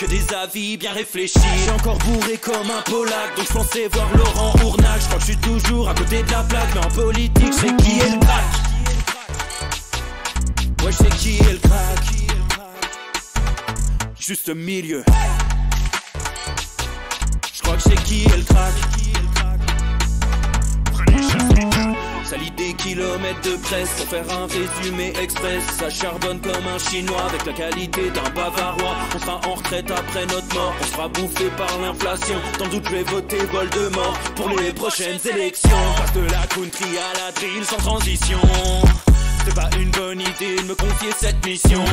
que des avis bien réfléchis. J'ai encore bourré comme un polac, donc je pensais voir Laurent Ournac. Je crois que je suis toujours à côté de la plaque, mais en politique, je qui est le crack. Ouais, qui est le crack. Juste milieu. Je crois que c'est qui est le crack. Salit des kilomètres de presse pour faire un résumé express. Ça charbonne comme un chinois avec la qualité d'un bavarois. On sera en retraite après notre mort. On sera bouffé par l'inflation. Tant doute, je vais voter Voldemort pour les prochaines élections. Passe de la country à la drill sans transition. C'est pas une bonne idée de me confier cette mission.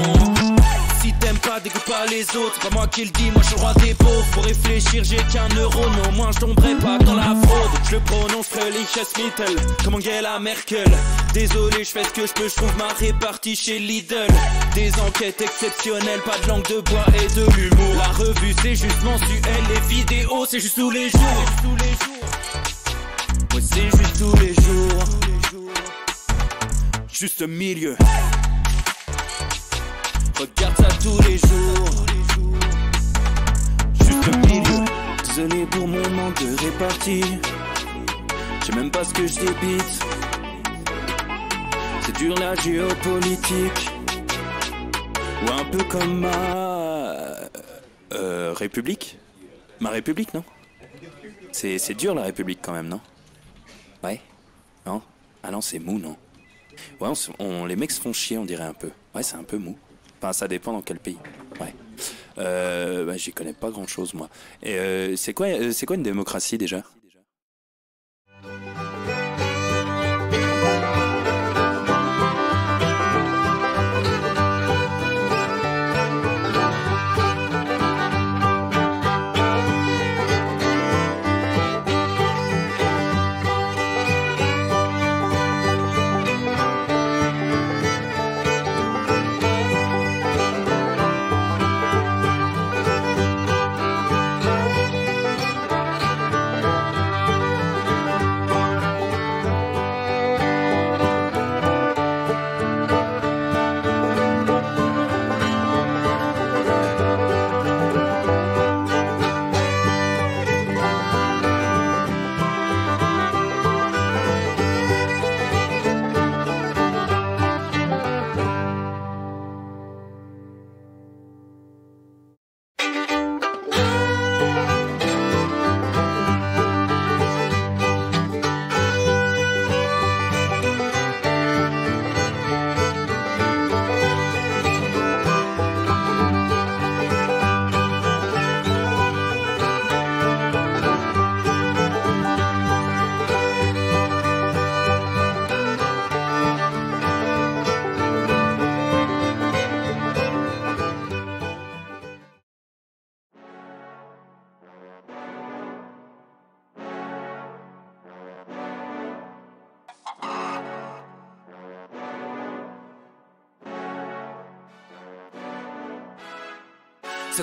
Si t'aimes pas, dégoûte pas les autres. Pas moi qui le dis, moi je suis roi des pauvres. Pour réfléchir, j'ai qu'un euro, mais au moins je tomberai pas dans la fraude. Je le prononce Felicia Mittel, comme Angela Merkel. Désolé, je fais ce que je peux, je trouve ma répartie chez Lidl. Des enquêtes exceptionnelles, pas de langue de bois et de l'humour. La revue, c'est juste mensuel, les vidéos, c'est juste tous les jours. Moi c'est juste tous les jours. Juste milieu. Regarde ça tous les jours. Juste milieu. Désolé pour mon manque de répartie. Je sais même pas ce que je débite. C'est dur la géopolitique. Ou un peu comme ma. Euh, république Ma République, non C'est dur la République quand même, non Ouais Non Ah non, c'est mou, non Ouais, on, les mecs se font chier, on dirait un peu. Ouais, c'est un peu mou. Enfin, ça dépend dans quel pays. Ouais. Euh, bah, j'y connais pas grand chose, moi. Et euh, c'est quoi, quoi une démocratie déjà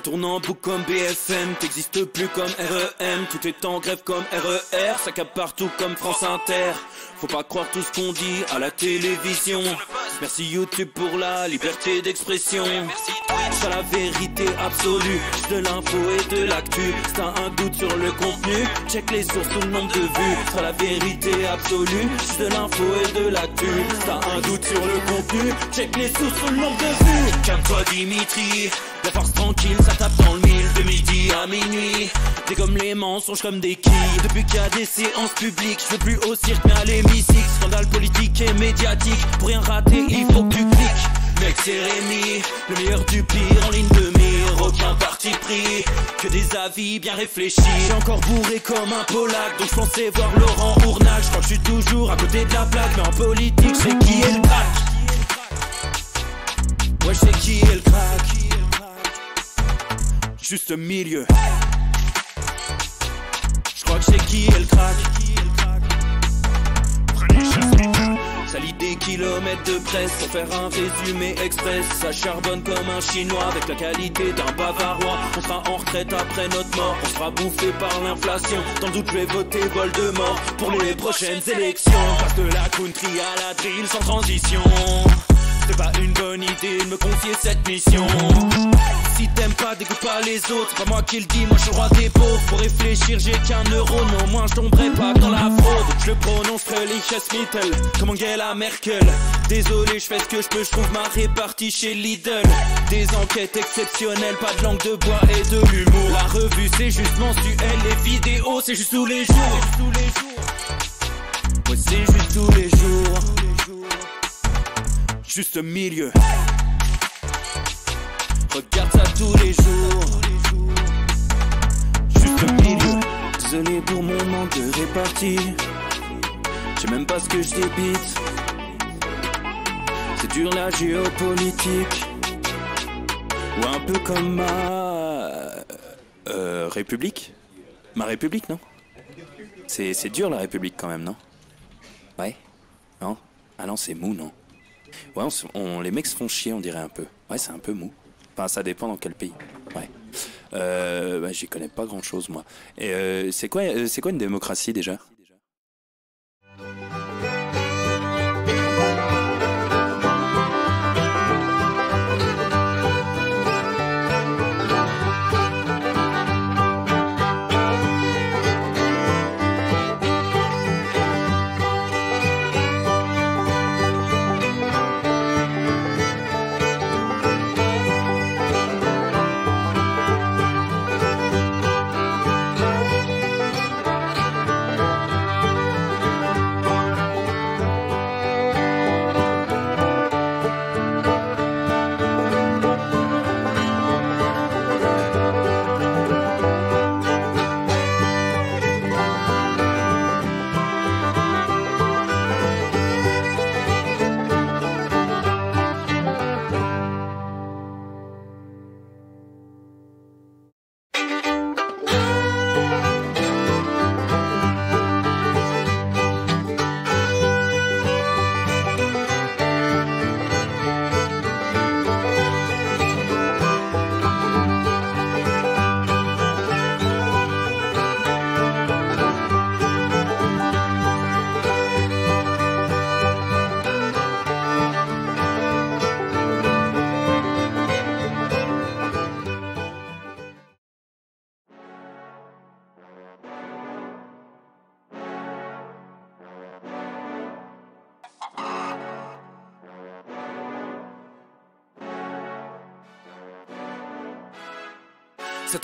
en boucle comme BFM, t'existes plus comme REM, tout est en grève comme RER, e ça cap partout comme France Inter. Faut pas croire tout ce qu'on dit à la télévision. Merci YouTube pour la liberté d'expression. à la vérité absolue, de l'info et de l'actu. Si t'as un doute sur le contenu, check les sources ou le nombre de vues. Sur la vérité absolue, de l'info et de l'actu. Si t'as un doute sur le contenu, check les sources ou le nombre de vues. Calme-toi Dimitri, la force tranquille, ça tape dans le midi à minuit. T'es comme les mensonges comme des quilles. Depuis qu'il y a des séances publiques, je veux plus au cirque mais à l'hémicycle. Scandale politique et médiatique. Pour rien rater, il faut que tu cliques. Mec, c'est Rémi, le meilleur du pire en ligne de mire. Aucun parti pris, que des avis bien réfléchis. J'ai encore bourré comme un polac, donc je pensais voir Laurent Ournac. Je crois que je suis toujours à côté de la plaque, mais en politique, je qui est le crack. Ouais, je qui est le crack juste milieu. Je crois que c'est qui est le crack. Prenez des kilomètres de presse pour faire un résumé express. Ça charbonne comme un chinois avec la qualité d'un bavarois. On sera en retraite après notre mort. On sera bouffé par l'inflation. Tant doute, je vais voter mort pour les prochaines élections. Passe de la country à la drill sans transition. C'est pas une bonne idée de me confier cette mission si t'aimes pas, dégoûte pas les autres. pas moi qui le dis, moi je roi des pauvres. Faut réfléchir, j'ai qu'un euro, Non, au moins je tomberai pas dans la fraude. Je le prononcerai Mittel, comme Angela Merkel. Désolé, je fais ce que je peux, je trouve ma répartie chez Lidl. Des enquêtes exceptionnelles, pas de langue de bois et de l'humour. La revue, c'est juste mensuel, les vidéos, c'est juste tous les jours. Ouais, c'est juste tous les jours. Juste milieu. Regarde ça tous les jours. Juste milieu, désolé pour mon manque de répartie. Je même pas ce que je dépite C'est dur la géopolitique. Ou un peu comme ma. Euh, République Ma République, non C'est dur la République quand même, non Ouais Non Ah non, c'est mou, non Ouais, on, les mecs se font chier, on dirait un peu. Ouais, c'est un peu mou. Enfin, ça dépend dans quel pays. Ouais. Euh, J'y connais pas grand chose, moi. Et euh, c'est quoi, euh, c'est quoi une démocratie déjà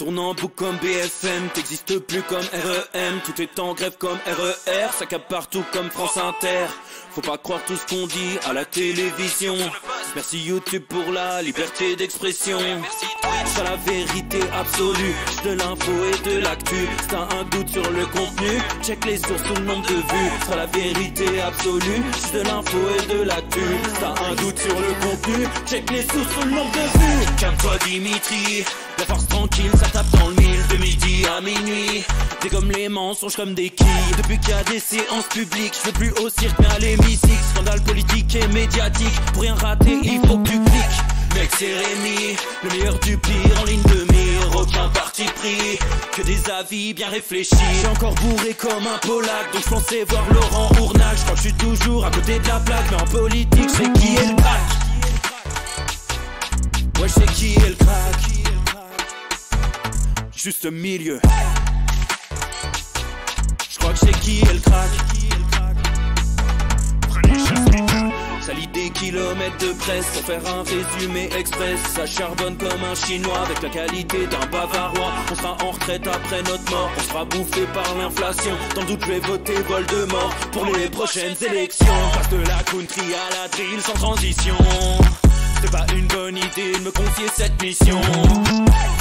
Tournant boucle comme BFM, t'existes plus comme REM, tout est en grève comme RER, e ça cape partout comme France Inter. Faut pas croire tout ce qu'on dit à la télévision. Merci YouTube pour la liberté d'expression. C'est la vérité absolue, de l'info et de l'actu. T'as un doute sur le contenu, check les sources ou le nombre de vues. C'est la vérité absolue, de l'info et de l'actu. T'as un doute sur le contenu, check les sources ou le nombre de vues. Calme-toi Dimitri, la force tranquille, ça tape dans le mille. De midi à minuit, t'es comme les mensonges comme des quilles. Depuis qu'il y a des séances publiques, je veux plus au cirque mais à l'hémicycle. Scandale politique et médiatique, pour rien rater, il faut que tu cliques. Mec, c'est Rémi, le meilleur du pire en ligne de mire. Aucun parti pris, que des avis bien réfléchis. J'ai encore bourré comme un polac, donc je pensais voir Laurent Ournac. Je que je suis toujours à côté de la plaque, mais en politique, je qui est le crack. Ouais, je qui est le crack juste milieu. Je crois que c'est qui est Ça crack. des kilomètres de presse pour faire un résumé express. Ça charbonne comme un chinois avec la qualité d'un bavarois. On sera en retraite après notre mort, on sera bouffé par l'inflation. Tant doute, je vais voter vol mort pour les prochaines élections. Passe de la country à la drill sans transition. C'est pas une bonne idée de me confier cette mission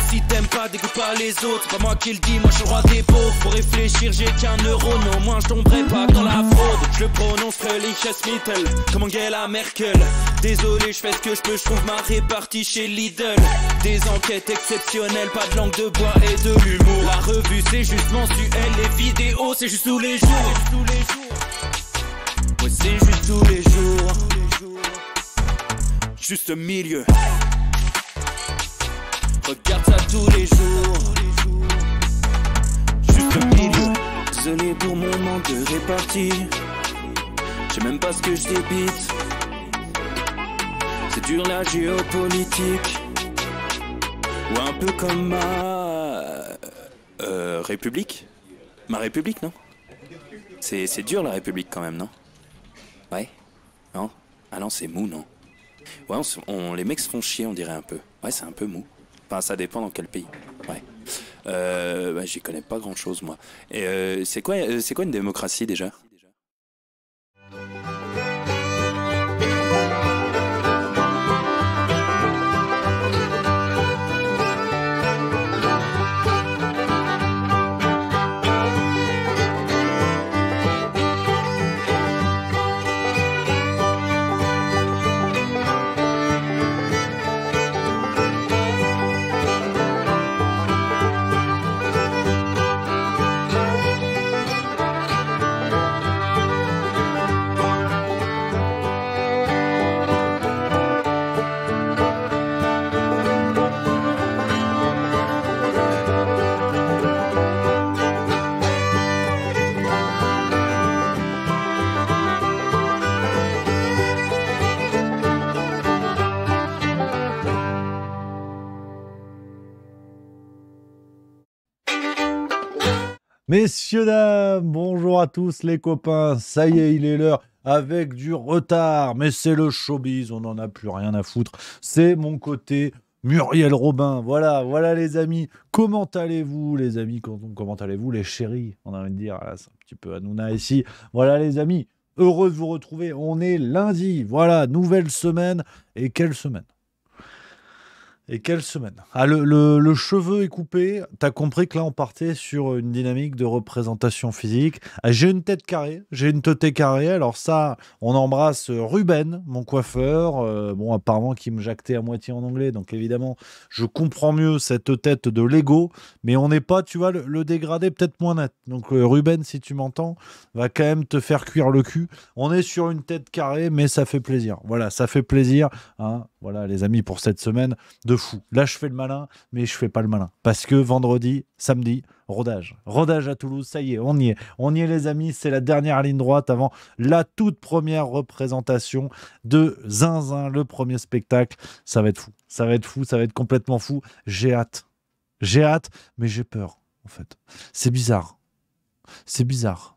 si t'aimes pas, dégoûte pas les autres. pas moi qui le dis, moi je suis roi des pauvres. Pour réfléchir, j'ai qu'un euro, non, au moins je tomberai pas dans la fraude. Je le prononcerai middle. comme Angela Merkel. Désolé, je fais ce que je peux, je trouve ma répartie chez Lidl. Des enquêtes exceptionnelles, pas de langue de bois et de l'humour. La revue, c'est juste mensuel, les vidéos, c'est juste tous les jours. Ouais, c'est juste tous les jours. Juste milieu. Regarde ça tous les jours. Juste le milieu. Désolé pour mon manque de répartie. J'sais même pas ce que je débite. C'est dur la géopolitique. Ou un peu comme ma. Euh, République Ma République, non C'est dur la République quand même, non Ouais Non Ah non, c'est mou, non Ouais, on, les mecs se font chier, on dirait un peu. Ouais, c'est un peu mou. Enfin, ça dépend dans quel pays. Ouais. Euh, J'y connais pas grand chose, moi. Et euh, c'est quoi, euh, c'est quoi une démocratie déjà Messieurs, dames, bonjour à tous les copains. Ça y est, il est l'heure avec du retard. Mais c'est le showbiz, on n'en a plus rien à foutre. C'est mon côté Muriel Robin. Voilà, voilà les amis. Comment allez-vous, les amis Comment allez-vous, les chéris On a envie de dire, ah, c'est un petit peu Anouna ici. Voilà les amis, heureux de vous retrouver. On est lundi. Voilà, nouvelle semaine. Et quelle semaine et quelle semaine ah, le, cheveu est coupé. T'as compris que là, on partait sur une dynamique de représentation physique. Ah, j'ai une tête carrée, j'ai une tête carrée. Alors ça, on embrasse euh, Ruben, mon coiffeur. Euh, bon, apparemment, qui me jactait à moitié en anglais. Donc évidemment, je comprends mieux cette tête de Lego. Mais on n'est pas, tu vois, le, dégradé peut-être moins net. Donc euh, Ruben, si tu m'entends, va quand même te faire cuire le cul. On est sur une tête carrée, mais ça fait plaisir. Voilà, ça fait plaisir. Hein. voilà, les amis, pour cette semaine de Là, je fais le malin, mais je fais pas le malin. Parce que vendredi, samedi, rodage. Rodage à Toulouse, ça y est, on y est. On y est, les amis. C'est la dernière ligne droite avant la toute première représentation de Zinzin, le premier spectacle. Ça va être fou. Ça va être fou, ça va être complètement fou. J'ai hâte. J'ai hâte, mais j'ai peur, en fait. C'est bizarre. C'est bizarre.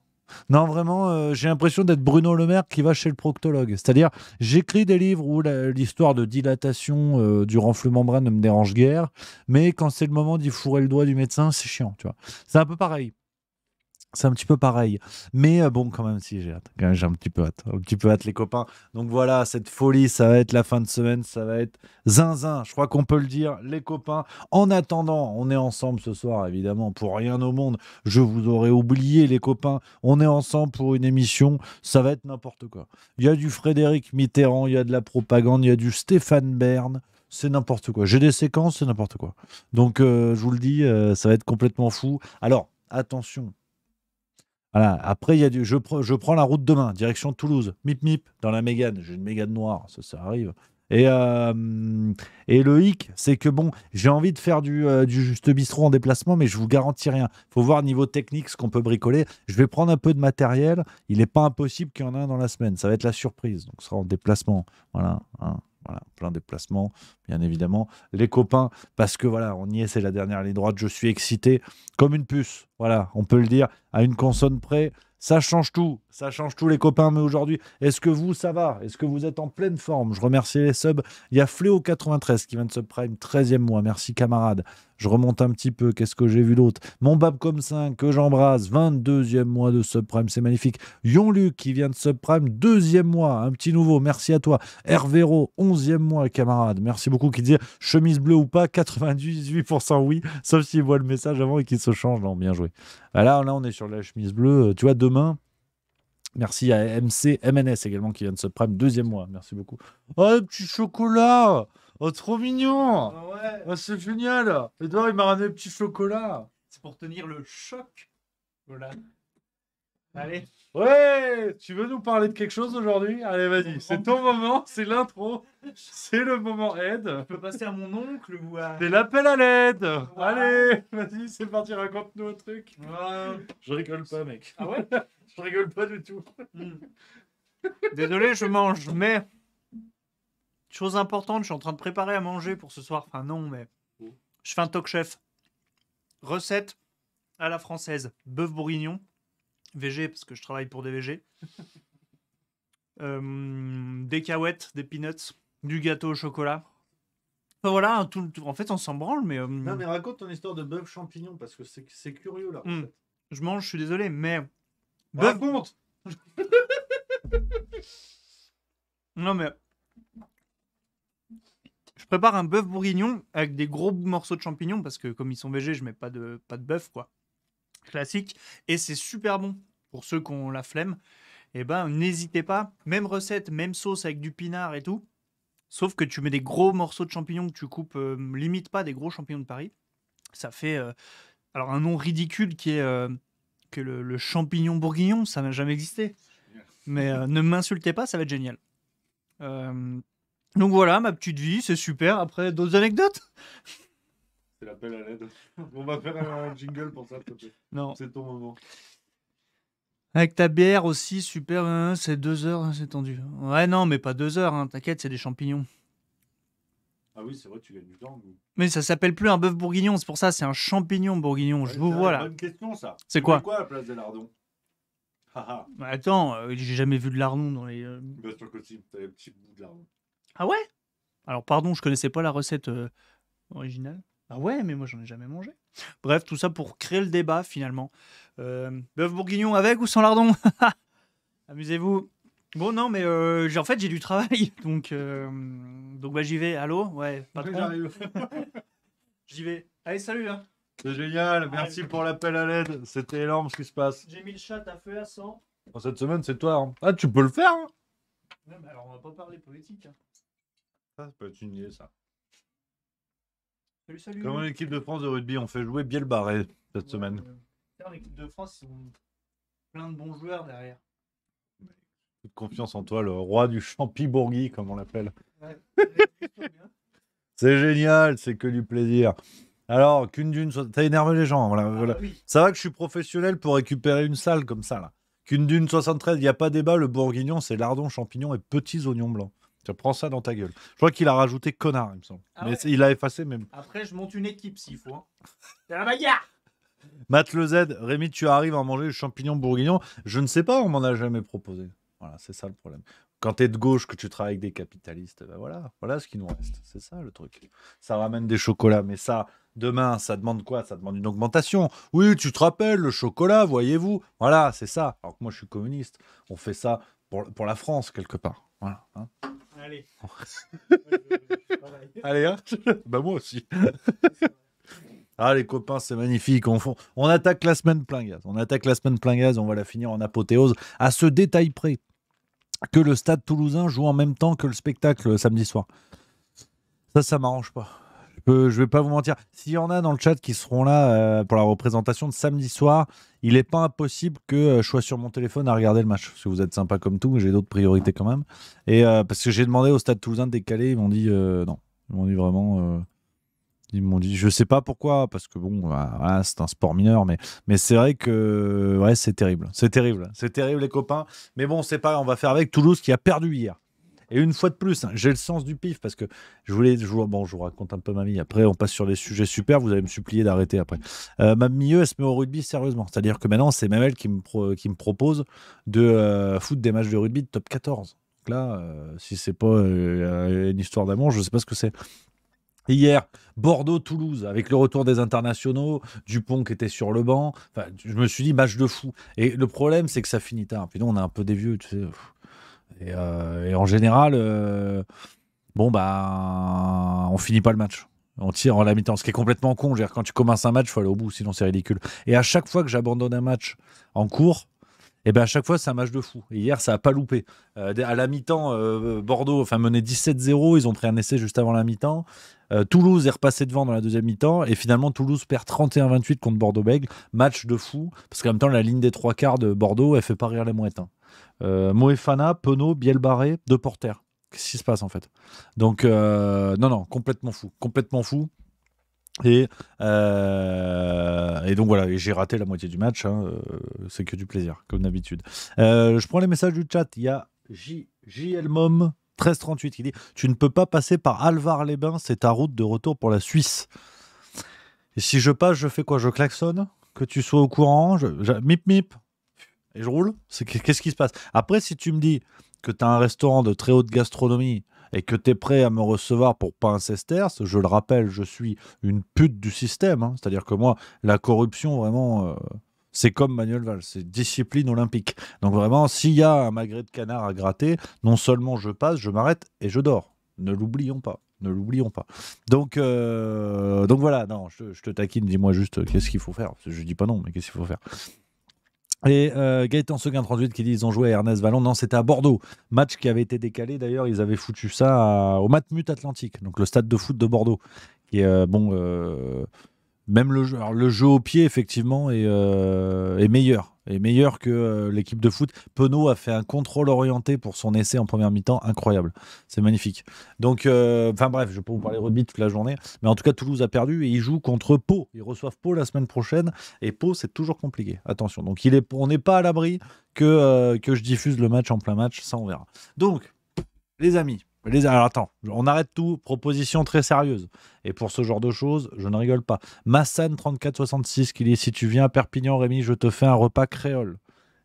Non, vraiment, euh, j'ai l'impression d'être Bruno Le Maire qui va chez le proctologue. C'est-à-dire, j'écris des livres où l'histoire de dilatation euh, du renflement membrane ne me dérange guère, mais quand c'est le moment d'y fourrer le doigt du médecin, c'est chiant, tu vois. C'est un peu pareil. C'est un petit peu pareil. Mais euh, bon, quand même, si j'ai hâte. j'ai un petit peu hâte. Un petit peu hâte, les copains. Donc voilà, cette folie, ça va être la fin de semaine. Ça va être zinzin. Je crois qu'on peut le dire, les copains. En attendant, on est ensemble ce soir, évidemment. Pour rien au monde, je vous aurais oublié, les copains. On est ensemble pour une émission. Ça va être n'importe quoi. Il y a du Frédéric Mitterrand, il y a de la propagande, il y a du Stéphane Bern c'est n'importe quoi. J'ai des séquences, c'est n'importe quoi. Donc, euh, je vous le dis, euh, ça va être complètement fou. Alors, attention, voilà. Après, y a je, je prends la route demain, direction Toulouse, mip mip, dans la Mégane. J'ai une Mégane noire, ça, ça arrive. Et, euh, et le hic, c'est que bon, j'ai envie de faire du, euh, du, juste bistrot en déplacement, mais je vous garantis rien. faut voir niveau technique ce qu'on peut bricoler. Je vais prendre un peu de matériel. Il n'est pas impossible qu'il y en ait un dans la semaine. Ça va être la surprise. Donc, ce sera en déplacement. Voilà. Hein. Voilà, plein déplacements, bien évidemment. Les copains, parce que voilà, on y est, c'est la dernière ligne droite. Je suis excité comme une puce. Voilà, on peut le dire, à une consonne près. Ça change tout, ça change tout les copains, mais aujourd'hui, est-ce que vous, ça va Est-ce que vous êtes en pleine forme Je remercie les subs. Il y a Fléau93 qui vient de subprime, 13e mois, merci camarade. Je remonte un petit peu, qu'est-ce que j'ai vu l'autre Mon Babcom 5 que j'embrasse, 22e mois de subprime, c'est magnifique. Luc qui vient de subprime, 2e mois, un petit nouveau, merci à toi. Hervéro, 11e mois camarade, merci beaucoup qui dit chemise bleue ou pas, 98% oui, sauf s'il voit le message avant et qu'il se change, non, bien joué. Là, là on est sur la chemise bleue, euh, tu vois, Merci à MC MNS également qui vient de se prendre deuxième mois. Merci beaucoup. Oh, petit chocolat Oh, trop mignon ah ouais. Ah, c'est génial Edouard, il m'a ramené petit chocolat C'est pour tenir le choc. Voilà. Allez. Ouais, tu veux nous parler de quelque chose aujourd'hui Allez, vas-y, c'est ton moment, c'est l'intro, c'est le moment aide. Je peux passer à mon oncle ou à. C'est l'appel à l'aide Allez, vas-y, c'est parti, raconte-nous un truc. Je rigole pas, mec. Ah ouais Je rigole pas du tout. Hmm. Désolé, je mange, mais. Chose importante, je suis en train de préparer à manger pour ce soir. Enfin, non, mais. Oh. Je fais un talk chef. Recette à la française bœuf bourguignon VG, parce que je travaille pour des VG. Euh, des cahuètes, des peanuts, du gâteau au chocolat. Enfin, voilà, tout, tout, en fait, on s'en branle, mais. Euh, non, mais raconte ton histoire de bœuf champignon, parce que c'est curieux, là. Hmm. Je mange, je suis désolé, mais. Bœuf compte Non, mais. Je prépare un bœuf bourguignon avec des gros morceaux de champignons, parce que comme ils sont végés, je mets pas de, pas de bœuf, quoi classique et c'est super bon pour ceux qui ont la flemme. Eh ben, n'hésitez pas. Même recette, même sauce avec du pinard et tout. Sauf que tu mets des gros morceaux de champignons que tu coupes, euh, limite pas des gros champignons de Paris. Ça fait euh, alors un nom ridicule qui est euh, que le, le, champignon bourguignon, ça n'a jamais existé. Mais ne m'insultez pas, ça va être génial. donc voilà, ma petite vie, c'est super. Après, d'autres anecdotes c'est l'appel à l'aide. On va faire un jingle pour ça, s'il te plaît. Non. C'est ton moment. Avec ta bière aussi, super. Hein, hein, c'est deux heures, hein, c'est tendu. Ouais, non, mais pas deux heures, t'inquiète, c'est des champignons. Ah oui, c'est vrai, tu gagnes du temps. Mais, ça s'appelle plus un bœuf bourguignon, c'est pour ça, c'est un champignon bourguignon. je vous vois là. C'est C'est quoi la place des lardons ah, ah. Bah, Attends, euh, j'ai jamais vu de lardon dans les. Euh. Bah, de lardon. Ah ouais Alors, pardon, je connaissais pas la recette euh, originale. Ah ouais, mais moi j'en ai jamais mangé. Bref, tout ça pour créer le débat finalement. Euh, bœuf bourguignon avec ou sans lardon Amusez-vous. Bon, non, mais euh, en fait j'ai du travail. Donc, euh, donc bah, j'y vais. Allô Ouais, pas problème. j'y vais. Allez, salut. Hein. C'est génial. Merci pour l'appel à l'aide. C'était énorme ce qui se passe. J'ai mis le chat à feu à 100. Cette semaine, c'est toi. Hein. Ah, tu peux le faire. Hein mais alors on va pas parler politique. Hein. Ça, ça peut être une idée, ça. Comment l'équipe de France de rugby On fait jouer barré cette semaine. l'équipe de France, ils ont plein de bons joueurs derrière. Toute confiance en toi, le roi du champi-bourgui, comme on l'appelle. Hein. c'est génial, c'est que du plaisir. Alors, qu'une dune, t'as énervé les gens. Ah, ça va que je suis professionnel pour récupérer une salle comme ça. là. Qu'une dune 73, il n'y a pas débat, le bourguignon, c'est lardon, champignon et petits oignons blancs. Tu prends ça dans ta gueule. Je crois qu'il a rajouté connard, il me semble. Ah mais il l'a effacé même. Après, je monte une équipe s'il faut. Hein. C'est la bagarre Matt le Z, Rémi, tu arrives à manger le champignon bourguignon. Je ne sais pas, on m'en a jamais proposé. Voilà, c'est ça le problème. Quand tu es de gauche, que tu travailles avec des capitalistes, ben voilà, voilà ce qui nous reste. C'est ça le truc. Ça ramène des chocolats, mais ça, demain, ça demande quoi Ça demande une augmentation. Oui, tu te rappelles, le chocolat, voyez-vous. Voilà, c'est ça. Alors que moi, je suis communiste. On fait ça pour, la France, quelque part. Voilà. Hein. Allez. Allez, hein. Bah moi aussi. Ah les copains, c'est magnifique. On, on, attaque la semaine plein gaz. On attaque la semaine plein gaz. On va la finir en apothéose à ce détail près que le Stade Toulousain joue en même temps que le spectacle euh, samedi soir. Ça, ça m'arrange pas. Je je vais pas vous mentir. S'il y en a dans le chat qui seront là euh, pour la représentation de samedi soir, il n'est pas impossible que euh, je sois sur mon téléphone à regarder le match. Parce que vous êtes sympa comme tout, mais j'ai d'autres priorités quand même. Et euh, parce que j'ai demandé au stade toulousain de décaler, ils m'ont dit non. Ils m'ont dit vraiment. ils m'ont dit, je sais pas pourquoi, parce que bon, bah, c'est un sport mineur, mais, mais c'est vrai que ouais, c'est terrible. C'est terrible. C'est terrible, les copains. Mais bon, c'est pas, on va faire avec Toulouse qui a perdu hier. Et une fois de plus, hein, j'ai le sens du pif parce que je voulais. Je vous, bon, je vous raconte un peu ma vie. Après, on passe sur les sujets super. Vous allez me supplier d'arrêter après. Euh, ma mieux elle se met au rugby sérieusement. C'est-à-dire que maintenant, c'est même elle qui me, propose de euh, foutre des matchs de rugby de top 14. Donc là, euh, si c'est pas une histoire d'amour, je ne sais pas ce que c'est. Hier, Bordeaux-Toulouse, avec le retour des internationaux, Dupont qui était sur le banc. je me suis dit match de fou. Et le problème, c'est que ça finit tard. Puis nous, on a un peu des vieux, tu euh, et, en général, euh, bon, bah, on finit pas le match. On tire en la mi-temps, ce qui est complètement con. quand tu commences un match, il faut aller au bout, sinon c'est ridicule. Et à chaque fois que j'abandonne un match en cours, et eh bien à chaque fois c'est un match de fou. hier ça a pas loupé. Euh, à la mi-temps, euh, Bordeaux enfin mené 17-0, ils ont pris un essai juste avant la mi-temps. Euh, Toulouse est repassé devant dans la deuxième mi-temps et finalement Toulouse perd 31-28 contre Bordeaux-Bègles. Match de fou parce qu'en même temps la ligne des trois quarts de Bordeaux elle fait pas rire les mouettes. Moëfana, hein. Moefana, Penaud, Bielbarré, deux porteurs, Qu'est-ce qui se passe en fait Donc non non complètement fou, complètement fou. Euh, et, donc voilà, j'ai raté la moitié du match. Hein, euh, c'est que du plaisir, comme d'habitude. Euh, je prends les messages du chat. Il y a J, JLMOM 1338 qui dit Tu ne peux pas passer par Alvar-les-Bains, c'est ta route de retour pour la Suisse. Et si je passe, je fais quoi Je klaxonne Que tu sois au courant Mip mip Et je roule Qu'est-ce qui se passe Après, si tu me dis que tu as un restaurant de très haute gastronomie et que tu es prêt à me recevoir pour pas un je le rappelle, je suis une pute du système. Hein. C'est-à-dire que moi, la corruption, vraiment, euh, c'est comme Manuel Valls, c'est discipline olympique. Donc vraiment, s'il y a un magret de canard à gratter, non seulement je passe, je m'arrête et je dors. Ne l'oublions pas ne l'oublions pas. Donc, euh, donc voilà, non, je, je te taquine, dis-moi juste euh, qu'est-ce qu'il faut faire. Je dis pas non, mais qu'est-ce qu'il faut faire et euh, Gaëtan Seguin 38 qui dit ils ont joué à Ernest Vallon. Non, c'était à Bordeaux. Match qui avait été décalé d'ailleurs. Ils avaient foutu ça au Matmut Atlantique, donc le stade de foot de Bordeaux. Qui est euh, bon. Euh, même le jeu, au pied, effectivement, est, euh, meilleur. Est meilleur que euh, l'équipe de foot. Penaud a fait un contrôle orienté pour son essai en première mi-temps. Incroyable. C'est magnifique. Donc, euh, enfin bref, je peux vous parler rugby toute la journée. Mais en tout cas, Toulouse a perdu et ils jouent contre Pau. Ils reçoivent Pau la semaine prochaine. Et Pau, c'est toujours compliqué. Attention. Donc, il est, on n'est pas à l'abri que, que je diffuse le match en plein match. Ça, on verra. Donc, les amis, alors attends, on arrête tout. Proposition très sérieuse. Et pour ce genre de choses, je ne rigole pas. massane 3466 qui dit Si tu viens à Perpignan, Rémi, je te fais un repas créole.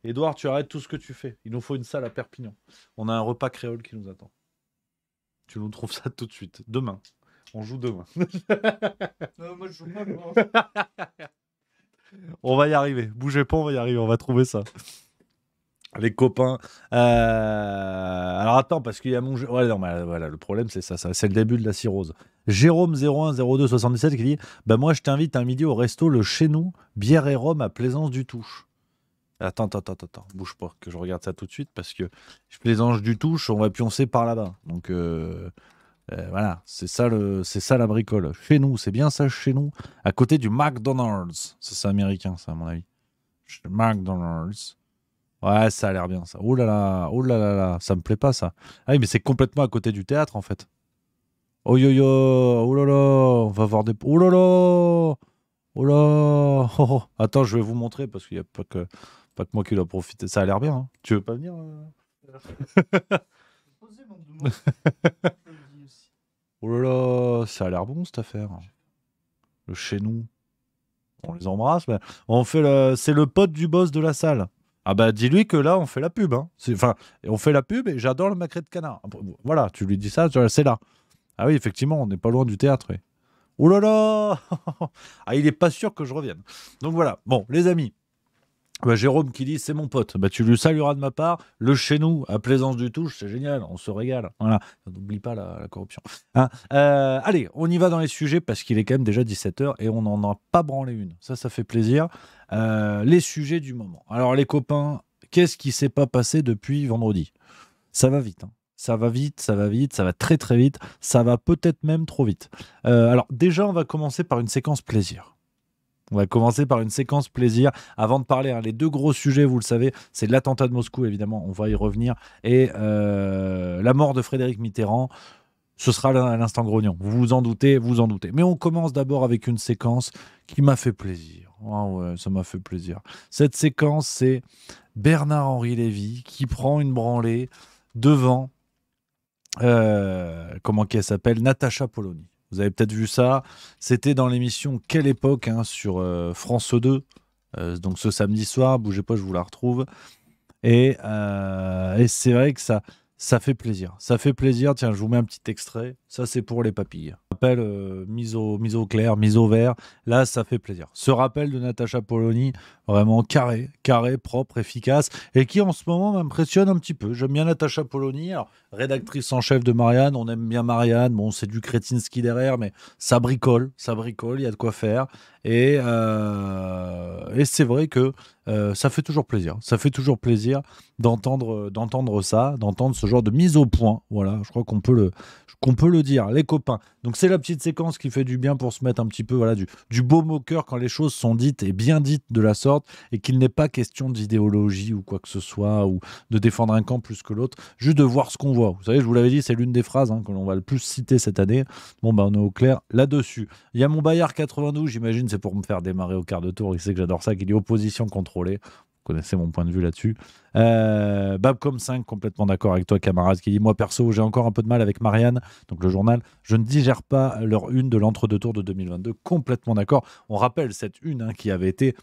Édouard, tu arrêtes tout ce que tu fais. Il nous faut une salle à Perpignan. On a un repas créole qui nous attend. Tu nous trouves ça tout de suite. Demain. On joue demain. Euh, moi, je joue pas, on va y arriver. Bougez pas, on va y arriver. On va trouver ça les copains. Euh, alors attends, parce qu'il y a mon jeu. Ouais, non, mais euh, voilà, le problème, c'est ça, c'est le début de la cirrhose. Jérôme 010277 qui dit Bah, moi, je t'invite un midi au resto Le Chez nous, bière et rhum à Plaisance du Touche. Attends, attends, attends, attends, bouge pas, que je regarde ça tout de suite parce que je Plaisance du Touche, on va pioncer par là-bas. Donc euh, voilà, c'est ça, le... c'est ça la bricole. Chez nous, c'est bien ça chez nous, à côté du McDonald's. C'est américain, ça, à mon avis. McDonald's. Ouais, ça a l'air bien ça. Oh là là, oh là là ça me plaît pas ça. Ah oui, mais c'est complètement à côté du théâtre en fait. Oh yo yo, oh là là, on va voir des. Oh là là, oh là. Oh. Attends, je vais vous montrer parce qu'il n'y a pas que pas moi qui l'a profité. Ça a l'air bien. Hein. Tu veux pas venir Oh là là, ça a l'air bon cette affaire. Le chez nous. On les embrasse. Mais on fait c'est le pote du boss de la salle. Ah bah dis-lui que là, on fait la pub. Hein. Enfin, on fait la pub et j'adore le macré de canard. Voilà, tu lui dis ça, c'est là. Ah oui, effectivement, on n'est pas loin du théâtre. Oulala. Oh là là Ah, il n'est pas sûr que je revienne. Donc voilà. Bon, les amis, bah, Jérôme qui dit c'est mon pote, bah, tu lui salueras de ma part. Le chez nous à Plaisance du Touche, c'est génial, on se régale. Voilà, n'oublie pas la, corruption. Hein. Euh, allez, on y va dans les sujets parce qu'il est quand même déjà 17h et on n'en a pas branlé une. Ça, ça fait plaisir. Euh, les sujets du moment. Alors, les copains, qu'est-ce qui s'est pas passé depuis vendredi Ça va vite. Hein. Ça va vite, ça va vite, ça va très très vite, ça va peut-être même trop vite. Euh, alors déjà, on va commencer par une séquence plaisir. On va commencer par une séquence plaisir. Avant de parler, hein, les deux gros sujets, vous le savez, c'est l'attentat de Moscou, évidemment, on va y revenir, et euh, la mort de Frédéric Mitterrand. Ce sera à l'instant grognon. Vous vous en doutez, vous en doutez. Mais on commence d'abord avec une séquence qui m'a fait plaisir. Ah ça m'a fait plaisir. Cette séquence, c'est Bernard-Henri Lévy qui prend une branlée devant, euh, comment qu'elle s'appelle, Natacha Polony. Vous avez peut-être vu ça. C'était dans l'émission Quelle époque hein, sur euh, France 2. Euh, donc ce samedi soir, bougez pas, je vous la retrouve. Et, euh, et c'est vrai que ça, ça fait plaisir. Ça fait plaisir. Tiens, je vous mets un petit extrait. Ça, c'est pour les papilles rappel euh, mise, au, au clair, mise au vert. Là, ça fait plaisir. Ce rappel de Natacha Polony, vraiment carré, carré, propre, efficace, et qui en ce moment m'impressionne un petit peu. J'aime bien Natacha Polony, rédactrice en chef de Marianne, on aime bien Marianne, bon, c'est du Kretinsky derrière, mais ça bricole, ça bricole, il y a de quoi faire. Et, euh, et c'est vrai que euh, ça fait toujours plaisir. Ça fait toujours plaisir d'entendre, d'entendre ça, d'entendre ce genre de mise au point. Voilà, je crois qu'on peut le, qu'on peut le dire, les copains. Donc c'est la petite séquence qui fait du bien pour se mettre un petit peu voilà, du, du baume au cœur quand les choses sont dites et bien dites de la sorte et qu'il n'est pas question d'idéologie ou quoi que ce soit ou de défendre un camp plus que l'autre, juste de voir ce qu'on voit. Vous savez, je vous l'avais dit, c'est l'une des phrases hein, que l'on va le plus citer cette année. Bon, ben, on est au clair là-dessus. Il y a mon Bayard 92, j'imagine, c'est pour me faire démarrer au quart de tour. Il sait que j'adore ça, qu'il ait opposition contrôlée connaissez mon point de vue là-dessus. Euh, Babcom 5, complètement d'accord avec toi, camarade, qui dit Moi, perso, j'ai encore un peu de mal avec Marianne, donc le journal. Je ne digère pas leur une de l'entre-deux tours de 2022. Complètement d'accord. On rappelle cette une hein, qui avait été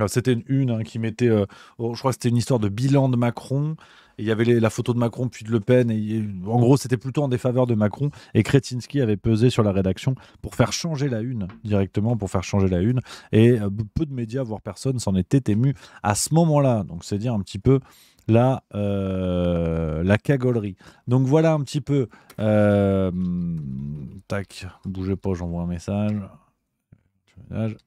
euh, c'était une, une hein, qui mettait, euh, oh, je crois que c'était une histoire de bilan de Macron. Il y avait la photo de Macron puis de Le Pen. Et, en gros, c'était plutôt en défaveur de Macron. Et Kretinsky avait pesé sur la rédaction pour faire changer la une directement, pour faire changer la une. Et euh, peu de médias, voire personne, s'en étaient émus à ce moment-là. Donc, c'est dire un petit peu la, la cagolerie. Donc, voilà un petit peu. tac, bougez pas, j'envoie un message.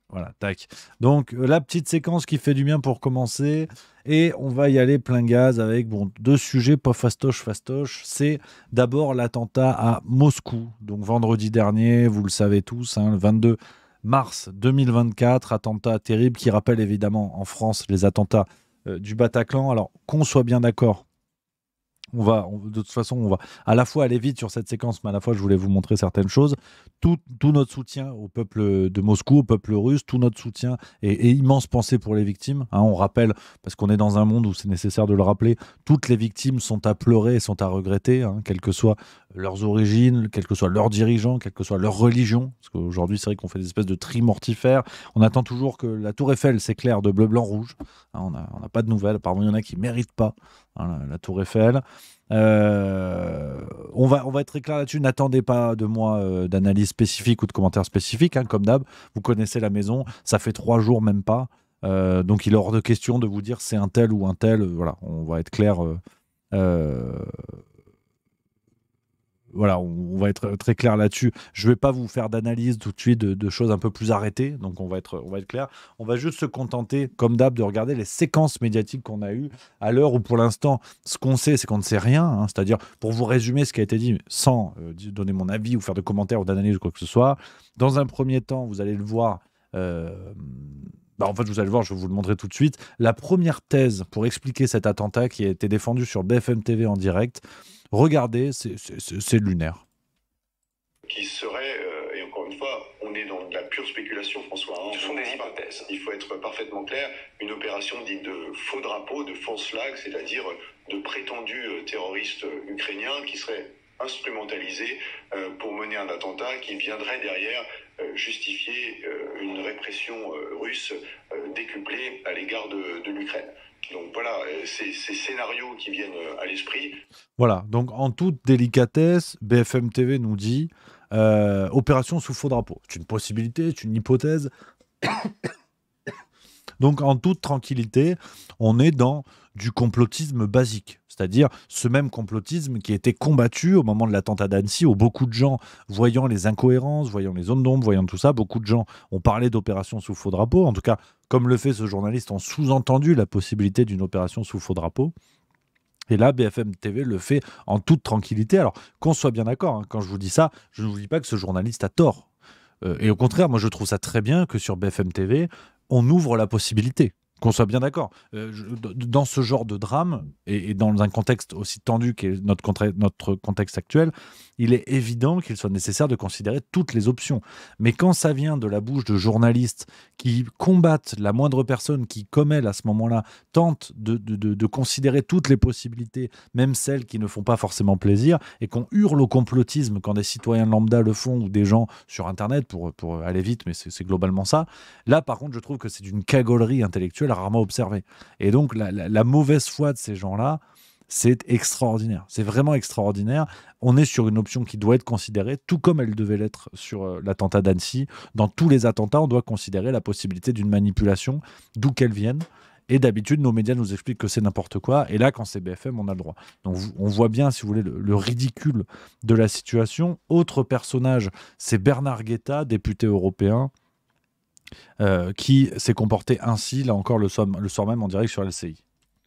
Voilà, tac. Donc, euh, la petite séquence qui fait du bien pour commencer. Et on va y aller plein gaz avec bon, deux sujets, pas fastoche, fastoche. C'est d'abord l'attentat à Moscou. Donc, vendredi dernier, vous le savez tous, hein, le 22 mars 2024, attentat terrible qui rappelle évidemment en France les attentats euh, du Bataclan. Alors, qu'on soit bien d'accord, on va, de toute façon, on va à la fois aller vite sur cette séquence, mais à la fois, je voulais vous montrer certaines choses. Tout, notre soutien au peuple de Moscou, au peuple russe, tout notre soutien et, immense pensée pour les victimes. Hein. on rappelle, parce qu'on est dans un monde où c'est nécessaire de le rappeler, toutes les victimes sont à pleurer et sont à regretter, hein, quelles que soient leurs origines, quels que soient leurs dirigeants, quelles que soient leurs religions. Parce qu'aujourd'hui, c'est vrai qu'on fait des espèces de tri On attend toujours que la tour Eiffel s'éclaire de bleu, blanc, rouge. Hein. on n'a pas de nouvelles. Apparemment, il y en a qui méritent pas Hein, la, Tour Eiffel. Euh, on, va, on va être très clair là-dessus. N'attendez pas de moi euh, d'analyse spécifique ou de commentaires spécifiques. Hein, comme d'hab, vous connaissez la maison. Ça fait trois jours, même pas. Euh, donc, il est hors de question de vous dire c'est un tel ou un tel. Voilà, on va être clair voilà, on, va être très clair là-dessus. Je ne vais pas vous faire d'analyse tout de suite de, choses un peu plus arrêtées, donc on va être, on va être clair. On va juste se contenter, comme d'hab, de regarder les séquences médiatiques qu'on a eues à l'heure où, pour l'instant, ce qu'on sait, c'est qu'on ne sait rien. Hein. C'est-à-dire, pour vous résumer ce qui a été dit, sans euh, donner mon avis ou faire de commentaires ou d'analyse ou quoi que ce soit, dans un premier temps, vous allez le voir. Euh, bah, en fait, vous allez le voir, je vais vous le montrer tout de suite. La première thèse pour expliquer cet attentat qui a été défendu sur BFM TV en direct, Regardez, c'est lunaire. Qui serait, euh, et encore une fois, on est dans de la pure spéculation, François. Hein. Ce sont des hypothèses. Il faut être parfaitement clair. Une opération dite de faux drapeau, de false flag, c'est-à-dire de prétendus euh, terroristes euh, ukrainiens qui seraient instrumentalisés pour mener un attentat qui viendrait derrière justifier une répression russe décuplée à l'égard de l'Ukraine. Donc voilà, euh, ces, ces scénarios qui viennent euh, à l'esprit. Voilà, donc en toute délicatesse, BFM TV nous dit euh, opération sous faux drapeau. C'est une possibilité, c'est une hypothèse. donc en toute tranquillité, on est dans du complotisme basique c'est-à-dire ce même complotisme qui a été combattu au moment de l'attentat d'Annecy, où beaucoup de gens, voyant les incohérences, voyant les zones d'ombre, voyant tout ça, beaucoup de gens ont parlé d'opérations sous faux drapeau, en tout cas, comme le fait ce journaliste, ont sous-entendu la possibilité d'une opération sous faux drapeau. Et là, BFM TV le fait en toute tranquillité. Alors, qu'on soit bien d'accord, hein, quand je vous dis ça, je ne vous dis pas que ce journaliste a tort. Euh, et au contraire, moi, je trouve ça très bien que sur BFM TV, on ouvre la possibilité. Qu'on soit bien d'accord. Euh, dans ce genre de drame, et, dans un contexte aussi tendu qu'est notre, notre contexte actuel, il est évident qu'il soit nécessaire de considérer toutes les options. Mais quand ça vient de la bouche de journalistes qui combattent la moindre personne qui, comme elle, à ce moment-là, tente de, considérer toutes les possibilités, même celles qui ne font pas forcément plaisir, et qu'on hurle au complotisme quand des citoyens lambda le font ou des gens sur Internet, pour, pour aller vite, mais c'est globalement ça, là, par contre, je trouve que c'est d'une cagolerie intellectuelle rarement observée. Et donc, la, mauvaise foi de ces gens-là, c'est extraordinaire. C'est vraiment extraordinaire. On est sur une option qui doit être considérée, tout comme elle devait l'être sur euh, l'attentat d'Annecy. Dans tous les attentats, on doit considérer la possibilité d'une manipulation, d'où qu'elle vienne. Et d'habitude, nos médias nous expliquent que c'est n'importe quoi. Et là, quand c'est BFM, on a le droit. Donc, on voit bien, si vous voulez, le ridicule de la situation. Autre personnage, c'est Bernard Guetta, député européen, euh, qui s'est comporté ainsi, là encore, le soir, le soir même en direct sur LCI.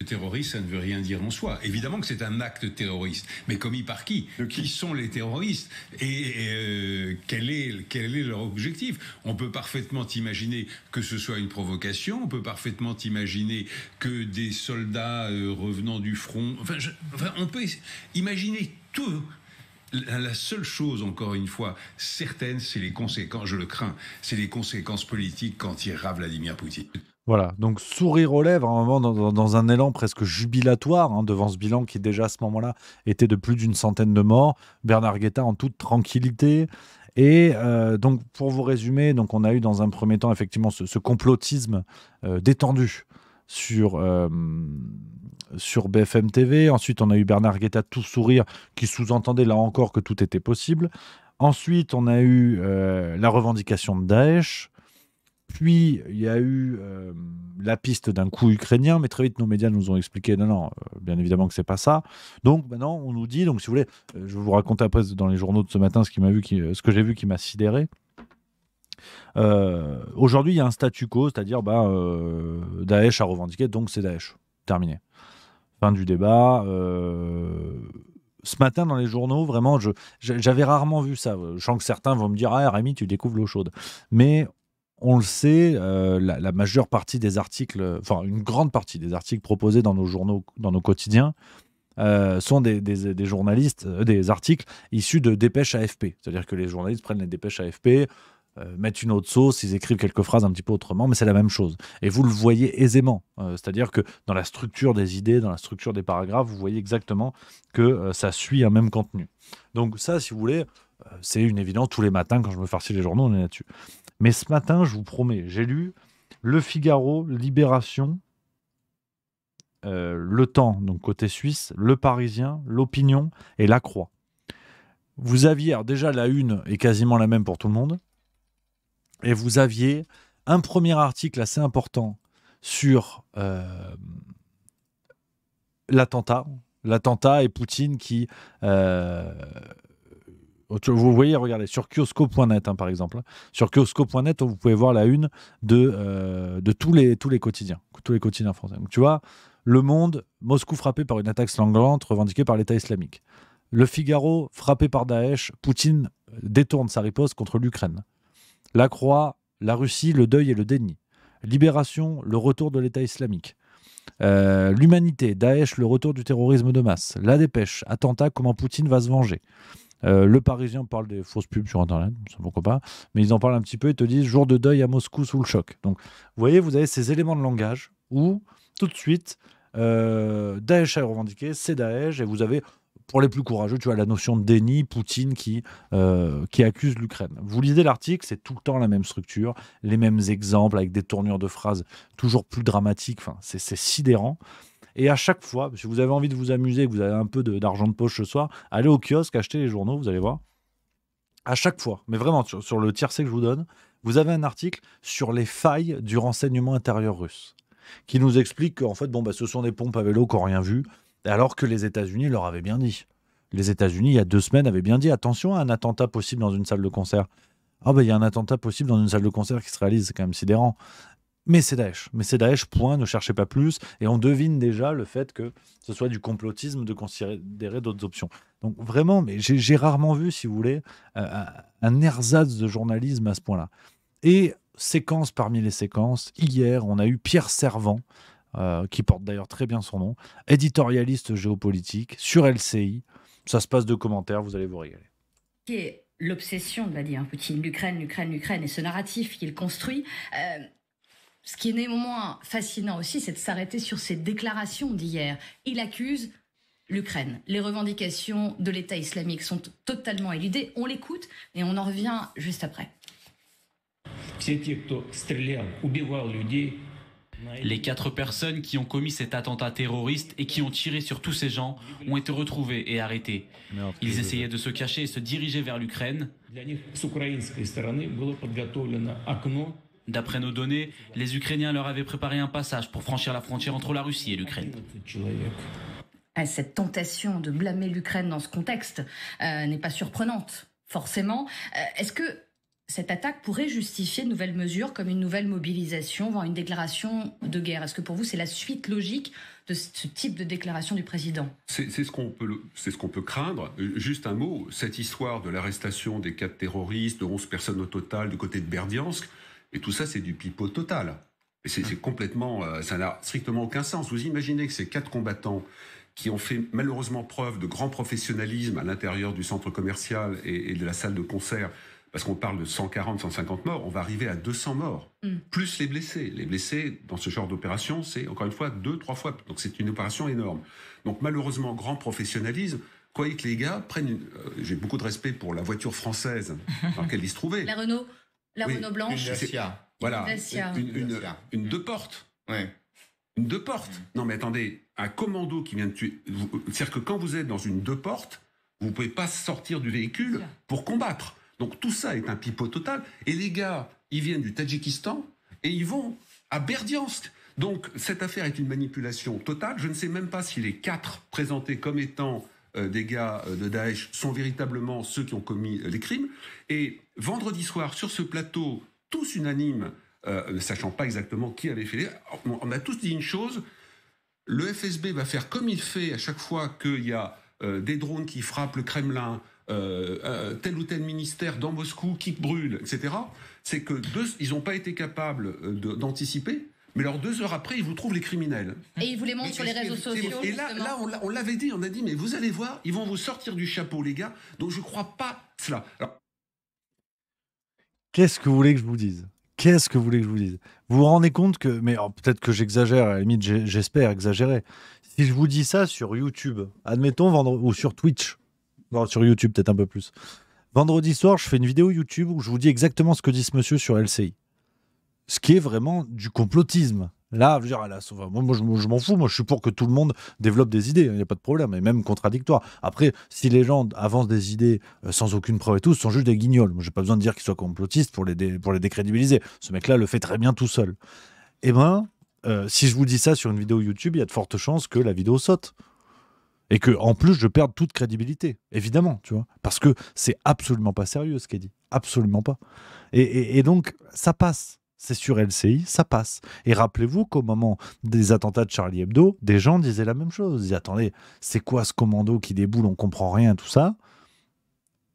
Le terroriste, ça ne veut rien dire en soi. Évidemment que c'est un acte terroriste, mais commis par qui qui sont les terroristes Et, euh, quel, est, quel est leur objectif On peut parfaitement imaginer que ce soit une provocation, on peut parfaitement imaginer que des soldats euh, revenant du front... enfin on peut imaginer tout, la seule chose, encore une fois, certaine, c'est les conséquences, je le crains, c'est les conséquences politiques quand tirera Vladimir Poutine. Voilà, donc sourire aux lèvres, un moment, dans, un élan presque jubilatoire hein, devant ce bilan qui, déjà à ce moment-là, était de plus d'une centaine de morts. Bernard Guetta en toute tranquillité. Et euh, donc, pour vous résumer, donc on a eu dans un premier temps, effectivement, ce, complotisme euh, détendu sur, euh, sur BFM TV. Ensuite, on a eu Bernard Guetta tout sourire qui sous-entendait là encore que tout était possible. Ensuite, on a eu euh, la revendication de Daesh. Puis, il y a eu euh, la piste d'un coup ukrainien, mais très vite, nos médias nous ont expliqué non, non, euh, bien évidemment que c'est pas ça. Donc, maintenant, on nous dit, donc si vous voulez, je vais vous raconter après dans les journaux de ce matin ce, qui m'a vu, ce que j'ai vu qui m'a sidéré. Aujourd'hui, il y a un statu quo, c'est-à-dire bah, Daesh a revendiqué, donc c'est Daesh. Terminé. Fin du débat. Euh, ce matin, dans les journaux, vraiment, je, j'avais rarement vu ça. Je sens que certains vont me dire Ah, Rémi, tu découvres l'eau chaude. Mais on le sait, euh, la, majeure partie des articles, enfin, une grande partie des articles proposés dans nos journaux, dans nos quotidiens, euh, sont des, des, journalistes, des articles issus de dépêches AFP. C'est-à-dire que les journalistes prennent les dépêches AFP, euh, mettent une autre sauce, ils écrivent quelques phrases un petit peu autrement, mais c'est la même chose. Et vous le voyez aisément. Euh, c'est-à-dire que dans la structure des idées, dans la structure des paragraphes, vous voyez exactement que euh, ça suit un même contenu. Donc ça, si vous voulez, c'est une évidence tous les matins quand je me farcis les journaux, on est là-dessus. Mais ce matin, je vous promets, j'ai lu Le Figaro, Libération, Le Temps, donc côté suisse, Le Parisien, L'Opinion et La Croix. Vous aviez déjà la une est quasiment la même pour tout le monde et vous aviez un premier article assez important sur euh, l'attentat, l'attentat et Poutine qui euh, vous voyez, regardez, sur kiosco.net hein, par exemple. sur kiosco.net, vous pouvez voir la une euh, de, tous, les, tous les quotidiens, tous les quotidiens français. Donc tu vois, Le Monde, Moscou frappé par une attaque sanglante revendiquée par l'État islamique. Le Figaro frappé par Daesh, Poutine détourne sa riposte contre l'Ukraine. La Croix, la Russie, le deuil et le déni. Libération, le retour de l'État islamique. Euh, l'humanité, Daesh, le retour du terrorisme de masse. La dépêche, attentat, comment Poutine va se venger. Euh, le Parisien parle des fausses pubs sur Internet, ça pourquoi pas, mais ils en parlent un petit peu et te disent jour de deuil à Moscou sous le choc. Donc, vous voyez, vous avez ces éléments de langage où, tout de suite, euh, Daesh a revendiqué, c'est Daesh, et vous avez pour les plus courageux, tu vois, la notion de déni, Poutine qui, euh, qui accuse l'Ukraine. Vous lisez l'article, c'est tout le temps la même structure, les mêmes exemples avec des tournures de phrases toujours plus dramatiques. Enfin, c'est sidérant. Et à chaque fois, si vous avez envie de vous amuser, que vous avez un peu d'argent de, poche ce soir, allez au kiosque, achetez les journaux, vous allez voir. À chaque fois, mais vraiment sur, le le tiercé que je vous donne, vous avez un article sur les failles du renseignement intérieur russe qui nous explique qu'en fait, bon, bah, ce sont des pompes à vélo qui n'ont rien vu, alors que les États-Unis leur avaient bien dit. Les États-Unis, il y a deux semaines, avaient bien dit attention à un attentat possible dans une salle de concert. Ah, ben il y a un attentat possible dans une salle de concert qui se réalise, c'est quand même sidérant. Mais c'est Daesh. Mais c'est Daesh, point, ne cherchez pas plus. Et on devine déjà le fait que ce soit du complotisme de considérer d'autres options. Donc vraiment, mais j'ai rarement vu, si vous voulez, euh, euh, un ersatz de journalisme à ce point-là. Et séquence parmi les séquences, hier, on a eu Pierre Servant, euh, qui porte d'ailleurs très bien son nom, éditorialiste géopolitique sur LCI. Ça se passe de commentaires, vous allez vous régaler. l'obsession de Vladimir Poutine, l'Ukraine, l'Ukraine, l'Ukraine, et ce narratif qu'il construit. Euh, ce qui est néanmoins fascinant aussi, c'est de s'arrêter sur ses déclarations d'hier. Il accuse l'Ukraine. Les revendications de l'État islamique sont totalement éludées. On l'écoute et on en revient juste après. Les quatre personnes qui ont commis cet attentat terroriste et qui ont tiré sur tous ces gens ont été retrouvées et arrêtées. Ils essayaient de se cacher et se diriger vers l'Ukraine. D'après nos données, les Ukrainiens leur avaient préparé un passage pour franchir la frontière entre la Russie et l'Ukraine cette tentation de blâmer l'Ukraine dans ce contexte euh, n'est pas surprenante, forcément. Euh, est-ce que cette attaque pourrait justifier de nouvelles mesures comme une nouvelle mobilisation, voire une déclaration de guerre. Est-ce que pour vous, c'est la suite logique de ce type de déclaration du président C'est ce qu'on peut, ce peut craindre. Juste un mot, cette histoire de l'arrestation des quatre terroristes, de 11 personnes au total du côté de Berdiansk, et tout ça, c'est du pipeau total. C'est complètement, euh, ça n'a strictement aucun sens. Vous imaginez que ces quatre combattants qui ont fait malheureusement preuve de grand professionnalisme à l'intérieur du centre commercial et, de la salle de concert parce qu'on parle de 140, 150 morts, on va arriver à 200 morts, mm. plus les blessés. Les blessés, dans ce genre d'opération, c'est encore une fois deux, trois fois. Donc c'est une opération énorme. Donc malheureusement, grand professionnalisme. Quoi que les gars prennent, euh, j'ai beaucoup de respect pour la voiture française dans laquelle ils se trouvaient. La Renault, la Renault blanche. Une Dacia. Voilà, une, deux portes. Ouais. Une deux portes. Mm. Non mais attendez, un commando qui vient de tuer. C'est-à-dire que quand vous êtes dans une deux portes, vous ne pouvez pas sortir du véhicule pour combattre. Donc tout ça est un pipeau total. Et les gars, ils viennent du Tadjikistan et ils vont à Berdiansk. Donc cette affaire est une manipulation totale. Je ne sais même pas si les quatre présentés comme étant euh, des gars euh, de Daesh sont véritablement ceux qui ont commis euh, les crimes. Et vendredi soir, sur ce plateau, tous unanimes, ne sachant pas exactement qui avait fait les... On, on a tous dit une chose, le FSB va faire comme il fait à chaque fois qu'il y a des drones qui frappent le Kremlin, euh, euh, tel ou tel ministère dans Moscou qui brûle, etc. C'est que ils n'ont pas été capables euh, d'anticiper. Mais alors deux heures après, ils vous trouvent les criminels. Et ils vous les montrent sur les réseaux sociaux. Et là, on l'avait dit, on a dit, mais vous allez voir, ils vont vous sortir du chapeau, les gars. Donc je ne crois pas cela. Qu'est-ce que vous voulez que je vous dise Qu'est-ce que vous voulez que je vous dise Vous vous rendez compte que, mais oh, peut-être que j'exagère, à la limite, j'espère exagérer. Si je vous dis ça sur YouTube, admettons, vendre, ou sur Twitch, sur YouTube, peut-être un peu plus. Vendredi soir, je fais une vidéo YouTube où je vous dis exactement ce que dit ce monsieur sur LCI. Ce qui est vraiment du complotisme. Là, je veux dire, là, moi, je, m'en fous. Moi, je suis pour que tout le monde développe des idées. Il n'y a pas de problème. Et même contradictoire. Après, si les gens avancent des idées euh, sans aucune preuve et tout, ce sont juste des guignols. Moi, n'ai pas besoin de dire qu'ils soient complotistes pour les, pour les décrédibiliser. Ce mec-là le fait très bien tout seul. Eh bien, euh, si je vous dis ça sur une vidéo YouTube, il y a de fortes chances que la vidéo saute et que en plus je perde toute crédibilité, évidemment, tu vois, parce que c'est absolument pas sérieux ce qu'elle dit, absolument pas. Et, donc ça passe. C'est sur LCI, ça passe. Et rappelez-vous qu'au moment des attentats de Charlie Hebdo, des gens disaient la même chose. Ils disaient, attendez, c'est quoi ce commando qui déboule, on comprend rien, tout ça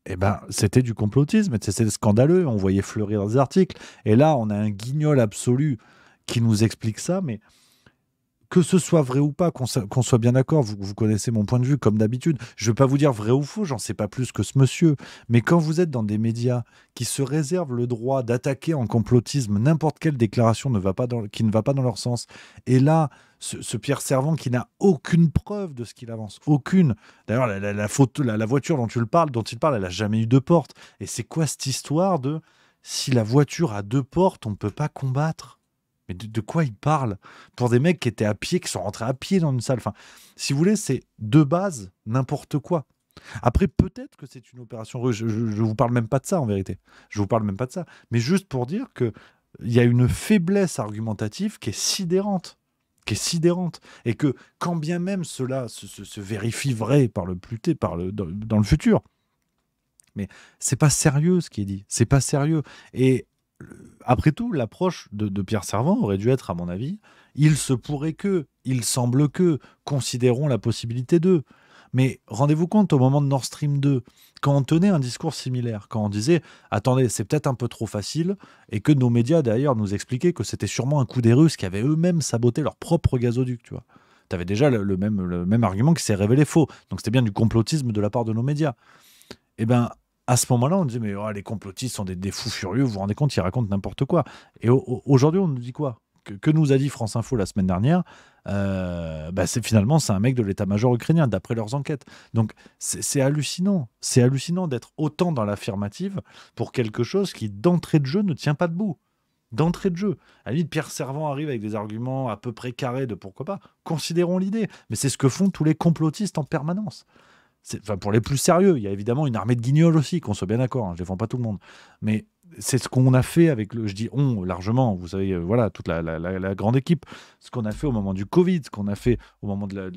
eh ben, c'était du complotisme, c'était scandaleux, on voyait fleurir des articles. Et là, on a un guignol absolu qui nous explique ça, mais que ce soit vrai ou pas, qu'on soit, bien d'accord, vous, connaissez mon point de vue comme d'habitude. Je ne vais pas vous dire vrai ou faux, j'en sais pas plus que ce monsieur. Mais quand vous êtes dans des médias qui se réservent le droit d'attaquer en complotisme n'importe quelle déclaration qui ne va pas dans leur sens, et là, ce, Pierre Servant qui n'a aucune preuve de ce qu'il avance, aucune. D'ailleurs, la, voiture dont, tu le parles, dont il parle, elle n'a jamais eu de portes. Et c'est quoi cette histoire de si la voiture a deux portes, on ne peut pas combattre mais de, quoi il parle Pour des mecs qui étaient à pied, qui sont rentrés à pied dans une salle. Enfin, si vous voulez, c'est de base n'importe quoi. Après, peut-être que c'est une opération russe. Je, ne vous parle même pas de ça en vérité. Je ne vous parle même pas de ça. Mais juste pour dire qu'il euh, y a une faiblesse argumentative qui est sidérante, qui est sidérante, et que quand bien même cela se, se, vérifie vrai par le plus par le dans, dans le futur, mais c'est pas sérieux ce qui est dit. C'est pas sérieux. Et après tout, l'approche de, Pierre Servant aurait dû être, à mon avis, il se pourrait que, il semble que, considérons la possibilité de. Mais rendez-vous compte, au moment de Nord Stream 2, quand on tenait un discours similaire, quand on disait attendez, c'est peut-être un peu trop facile, et que nos médias d'ailleurs nous expliquaient que c'était sûrement un coup des Russes qui avaient eux-mêmes saboté leur propre gazoduc, tu vois. Tu avais déjà le, même, le même argument qui s'est révélé faux. Donc c'était bien du complotisme de la part de nos médias. Eh bien, à ce moment-là, on dit mais oh, les complotistes sont des, fous furieux, vous vous rendez compte, ils racontent n'importe quoi. Et aujourd'hui, on nous dit quoi que, nous a dit France Info la semaine dernière euh, bah, finalement c'est un mec de l'état-major ukrainien d'après leurs enquêtes. Donc c'est hallucinant, c'est hallucinant d'être autant dans l'affirmative pour quelque chose qui d'entrée de jeu ne tient pas debout. D'entrée de jeu. À la limite, Pierre Servant arrive avec des arguments à peu près carrés de pourquoi pas. Considérons l'idée. Mais c'est ce que font tous les complotistes en permanence. Enfin, pour les plus sérieux, il y a évidemment une armée de guignols aussi, qu'on soit bien d'accord, hein, je ne défends pas tout le monde. Mais c'est ce qu'on a fait avec le, je dis on largement, vous savez, euh, voilà, toute la, grande équipe, ce qu'on a fait au moment du Covid, ce qu'on a fait au moment de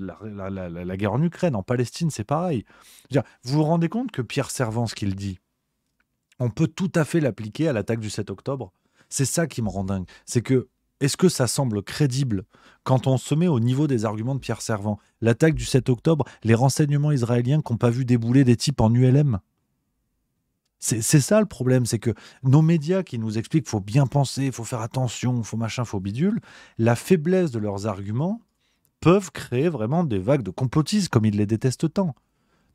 la, guerre en Ukraine, en Palestine, c'est pareil. vous vous rendez compte que Pierre Servant, ce qu'il dit, on peut tout à fait l'appliquer à l'attaque du 7 octobre. C'est ça qui me rend dingue. C'est que est-ce que ça semble crédible quand on se met au niveau des arguments de Pierre Servant L'attaque du 7 octobre, les renseignements israéliens qui n'ont pas vu débouler des types en ULM c'est ça le problème, c'est que nos médias qui nous expliquent qu'il faut bien penser, qu'il faut faire attention, faut machin, faut bidule, la faiblesse de leurs arguments peuvent créer vraiment des vagues de complotisme comme ils les détestent tant.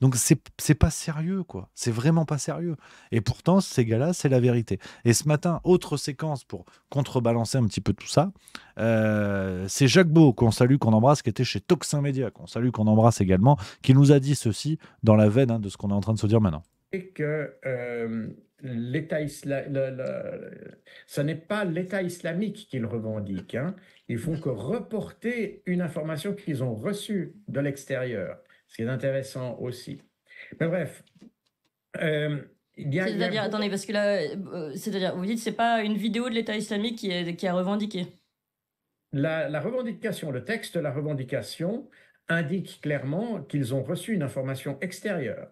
Donc c'est pas sérieux, quoi. C'est vraiment pas sérieux. Et pourtant, ces gars-là, c'est la vérité. Et ce matin, autre séquence pour contrebalancer un petit peu tout ça, euh, c'est Jacques Beau, qu'on salue, qu'on embrasse, qui était chez Toxin Média, qu'on salue, qu'on embrasse également, qui nous a dit ceci dans la veine hein, de ce qu'on est en train de se dire maintenant. Et que euh, l'État ce n'est pas l'État islamique qu'ils revendiquent. Hein. Ils font que reporter une information qu'ils ont reçue de l'extérieur est intéressant aussi. Mais bref. Euh, c'est-à-dire, attendez, parce que là, euh, euh, c'est-à-dire, vous dites, c'est pas une vidéo de l'État islamique qui est, qui a revendiqué. La, revendication, le texte de la revendication indique clairement qu'ils ont reçu une information extérieure.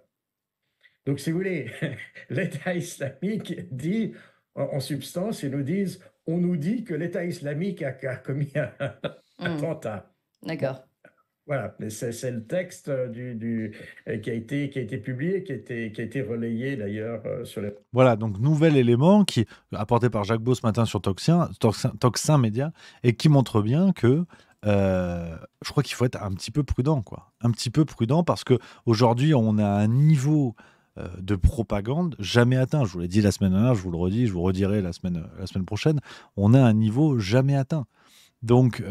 Donc, si vous voulez, l'État islamique dit, en substance, ils nous disent, on nous dit que l'État islamique a, commis un hmm. attentat. D'accord. Voilà, c'est le texte euh, euh, qui, a été, publié, qui a été, relayé d'ailleurs euh, sur les... Voilà, donc nouvel élément qui apporté par Jacques Beau ce matin sur Toxin, Toxin, Toxin Média et qui montre bien que je crois qu'il faut être un petit peu prudent, quoi. Un petit peu prudent parce que aujourd'hui on a un niveau de propagande jamais atteint. Je vous l'ai dit la semaine dernière, je vous le redis, je vous redirai la semaine, prochaine. On a un niveau jamais atteint. Donc,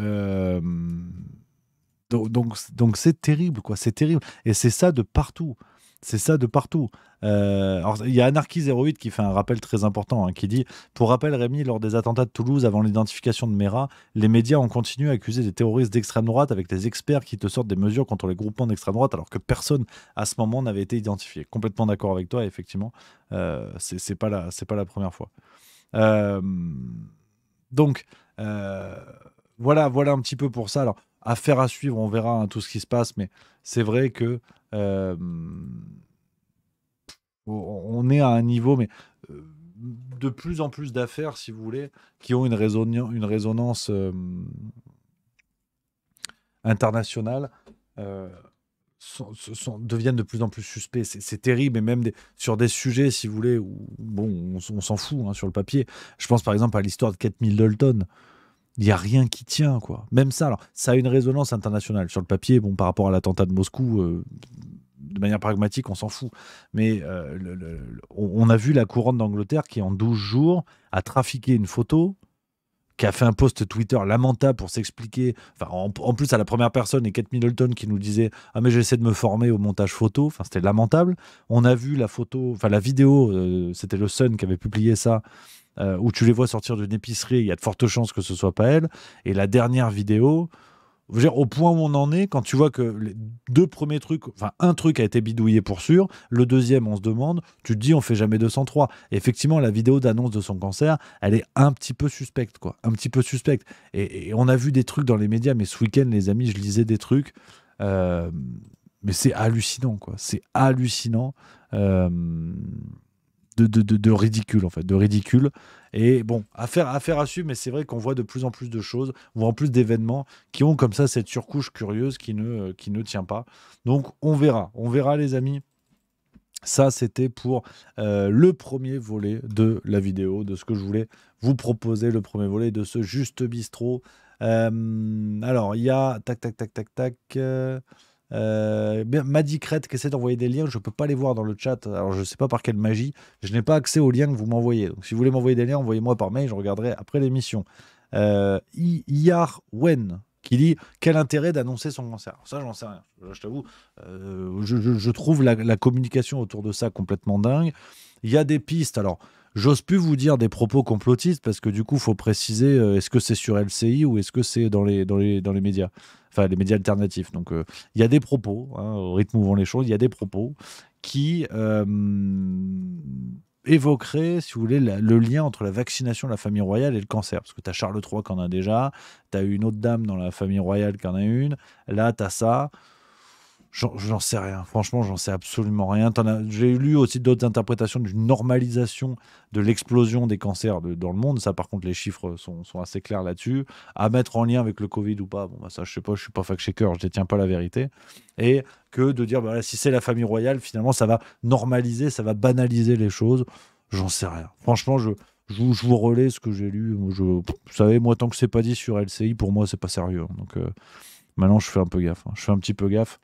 donc, donc, c'est terrible, quoi. C'est terrible. Et c'est ça de partout. C'est ça de partout. Euh, alors, il y a Anarchy08 qui fait un rappel très important, hein, qui dit Pour rappel, Rémi, lors des attentats de Toulouse, avant l'identification de Mera, les médias ont continué à accuser des terroristes d'extrême droite avec des experts qui te sortent des mesures contre les groupements d'extrême droite, alors que personne à ce moment n'avait été identifié. Complètement d'accord avec toi, effectivement, euh, c'est pas, la, pas la première fois. Euh, donc, voilà, voilà un petit peu pour ça. Alors, affaire à suivre, on verra hein, tout ce qui se passe, mais c'est vrai que euh, on est à un niveau, mais euh, de plus en plus d'affaires, si vous voulez, qui ont une, résonance, une résonance euh, internationale. sont, deviennent de plus en plus suspects. C'est terrible, et même sur des sujets, si vous voulez, où bon, on, s'en fout hein, sur le papier. Je pense par exemple à l'histoire de Kate Dalton il n'y a rien qui tient, quoi. Même ça, alors, ça a une résonance internationale. Sur le papier, bon, par rapport à l'attentat de Moscou, euh, de manière pragmatique, on s'en fout. Mais euh, on a vu la couronne d'Angleterre qui, en 12 jours, a trafiqué une photo qui a fait un post Twitter lamentable pour s'expliquer. en, plus, à la première personne, et Kate Middleton qui nous disait Ah, mais j'essaie de me former au montage photo. Enfin, c'était lamentable. On a vu la photo, enfin, la vidéo, euh, c'était le Sun qui avait publié ça, euh, où tu les vois sortir d'une épicerie, il y a de fortes chances que ce soit pas elle. Et la dernière vidéo, dire, au point où on en est, quand tu vois que les deux premiers trucs, enfin un truc a été bidouillé pour sûr, le deuxième on se demande, tu te dis on fait jamais 203. Et effectivement, la vidéo d'annonce de son cancer, elle est un petit peu suspecte, quoi, un petit peu suspecte. Et, on a vu des trucs dans les médias, mais ce week-end, les amis, je lisais des trucs. Euh, mais c'est hallucinant, quoi. C'est hallucinant. Euh, de, ridicule, en fait, de ridicule. Et bon, affaire, faire à suivre, mais c'est vrai qu'on voit de plus en plus de choses, on voit en plus d'événements qui ont comme ça cette surcouche curieuse qui ne, qui ne tient pas. Donc on verra, on verra les amis. Ça, c'était pour euh, le premier volet de la vidéo, de ce que je voulais vous proposer, le premier volet de ce juste bistrot. Euh, alors, il y a... Tac, tac, tac, tac, tac. Euh, euh, Maddy qui essaie d'envoyer des liens, je peux pas les voir dans le chat. Alors je sais pas par quelle magie, je n'ai pas accès aux liens que vous m'envoyez. Donc si vous voulez m'envoyer des liens, envoyez-moi par mail, je regarderai après l'émission. Euh, Wen qui dit quel intérêt d'annoncer son concert Ça, j'en sais rien. Je, t'avoue, euh, je, trouve la, communication autour de ça complètement dingue. Il y a des pistes. Alors, J'ose plus vous dire des propos complotistes parce que du coup, faut préciser euh, est-ce que c'est sur LCI ou est-ce que c'est dans les, dans, les, dans les médias enfin les médias alternatifs. Donc euh, il y a des propos, hein, au rythme où vont les choses, il y a des propos qui euh, évoqueraient, si vous voulez, le lien entre la vaccination de la famille royale et le cancer. Parce que tu as Charles III qui en a déjà, tu as une autre dame dans la famille royale qui en a une, là, tu as ça. J'en sais rien. Franchement, j'en sais absolument rien. J'ai lu aussi d'autres interprétations d'une normalisation de l'explosion des cancers dans le monde. Ça, par contre, les chiffres sont, assez clairs là-dessus. À mettre en lien avec le Covid ou pas, bon, bah, ça, je sais pas, je suis pas fact-checker, je ne détiens pas la vérité. Et que de dire, bah, si c'est la famille royale, finalement, ça va normaliser, ça va banaliser les choses. J'en sais rien. Franchement, je, je, je, vous relais ce que j'ai lu. Je, vous savez, moi, tant que c'est pas dit sur LCI, pour moi, c'est pas sérieux. Hein. Donc euh, maintenant, je fais un peu gaffe. Hein. Je fais un petit peu gaffe.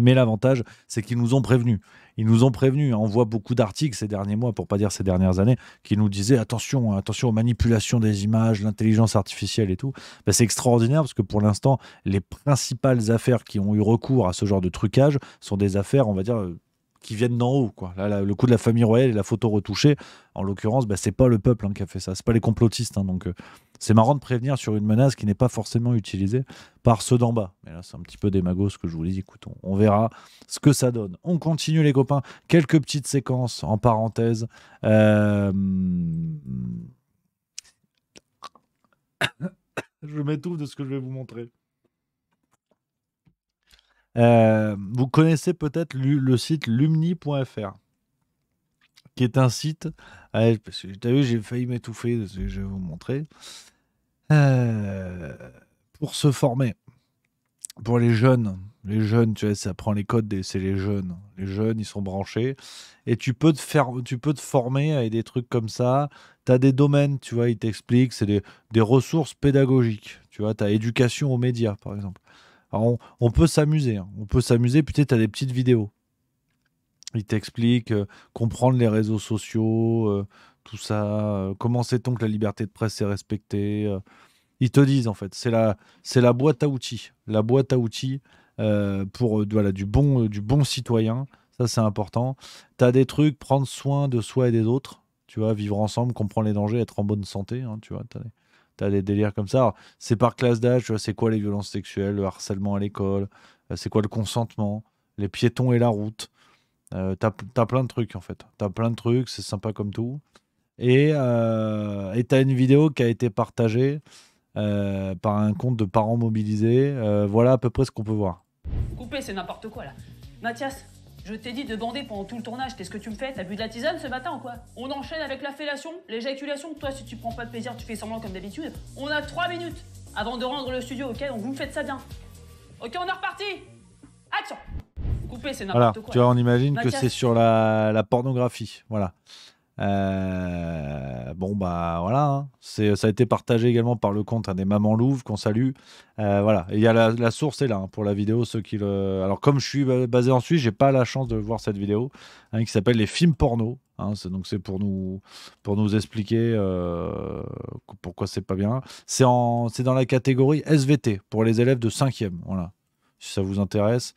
Mais l'avantage, c'est qu'ils nous ont prévenus. Ils nous ont prévenus. Hein. On voit beaucoup d'articles ces derniers mois, pour pas dire ces dernières années, qui nous disaient attention, hein, attention aux manipulations des images, l'intelligence artificielle et tout. Ben, c'est extraordinaire parce que pour l'instant, les principales affaires qui ont eu recours à ce genre de trucage sont des affaires, on va dire, euh, qui viennent d'en haut. Quoi. Là, le coup de la famille royale et la photo retouchée, en l'occurrence, bah, c'est pas le peuple hein, qui a fait ça, c'est pas les complotistes. Hein, donc, euh, c'est marrant de prévenir sur une menace qui n'est pas forcément utilisée par ceux d'en bas. Mais là, c'est un petit peu démago ce que je vous dis. Écoute, on, verra ce que ça donne. On continue, les copains. Quelques petites séquences en parenthèse. Euh, je m'étouffe de ce que je vais vous montrer. Euh, vous connaissez peut-être le site lumni.fr, qui est un site. Ah, t'as vu, j'ai failli m'étouffer, je vais vous montrer. Euh, pour se former, pour les jeunes, les jeunes, tu vois, ça prend les codes, c'est les jeunes. Les jeunes, ils sont branchés. Et tu peux te, faire, tu peux te former avec des trucs comme ça. Tu as des domaines, tu vois, ils t'expliquent. C'est des, des, ressources pédagogiques. Tu vois, tu as éducation aux médias, par exemple on, peut s'amuser, hein. on peut s'amuser, Peut-être tu as des petites vidéos. ils t'expliquent, euh, comprendre les réseaux sociaux, euh, tout ça, euh, comment sait-on que la liberté de presse est respectée. ils te disent en fait, c'est la, c'est la boîte à outils, la boîte à outils pour voilà, du, bon, du bon citoyen, ça c'est important. Tu as des trucs, prendre soin de soi et des autres, tu vois, vivre ensemble, comprendre les dangers, être en bonne santé, hein, tu vois. As t'as des délires comme ça. C'est par classe d'âge, c'est quoi les violences sexuelles, le harcèlement à l'école, euh, c'est quoi le consentement, les piétons et la route. Euh, t'as as plein de trucs en fait. T'as plein de trucs, c'est sympa comme tout. Et euh, t'as une vidéo qui a été partagée euh, par un compte de parents mobilisés. Euh, voilà à peu près ce qu'on peut voir. Couper, c'est n'importe quoi là. Mathias, je t'ai dit de bander pendant tout le tournage. Qu'est-ce que tu me fais T'as bu de la tisane ce matin ou quoi On enchaîne avec la fellation, l'éjaculation. Toi, si tu prends pas de plaisir, tu fais semblant comme d'habitude. On a trois minutes avant de rendre le studio, ok Donc vous me faites ça bien. Ok, on est reparti Action Couper, c'est n'importe quoi. Tu vois, on imagine que c'est sur la, la pornographie. Voilà. Euh, bon, bah voilà, hein. ça a été partagé également par le compte hein, des Mamans louves qu'on salue. Euh, voilà, il y la, source est là hein, pour la vidéo. qui le... Alors, comme je suis basé en Suisse, j'ai pas la chance de voir cette vidéo qui s'appelle Les films porno. C'est, donc, c'est pour nous, expliquer euh, pourquoi c'est pas bien. C'est, dans la catégorie SVT pour les élèves de 5e. Voilà, si ça vous intéresse.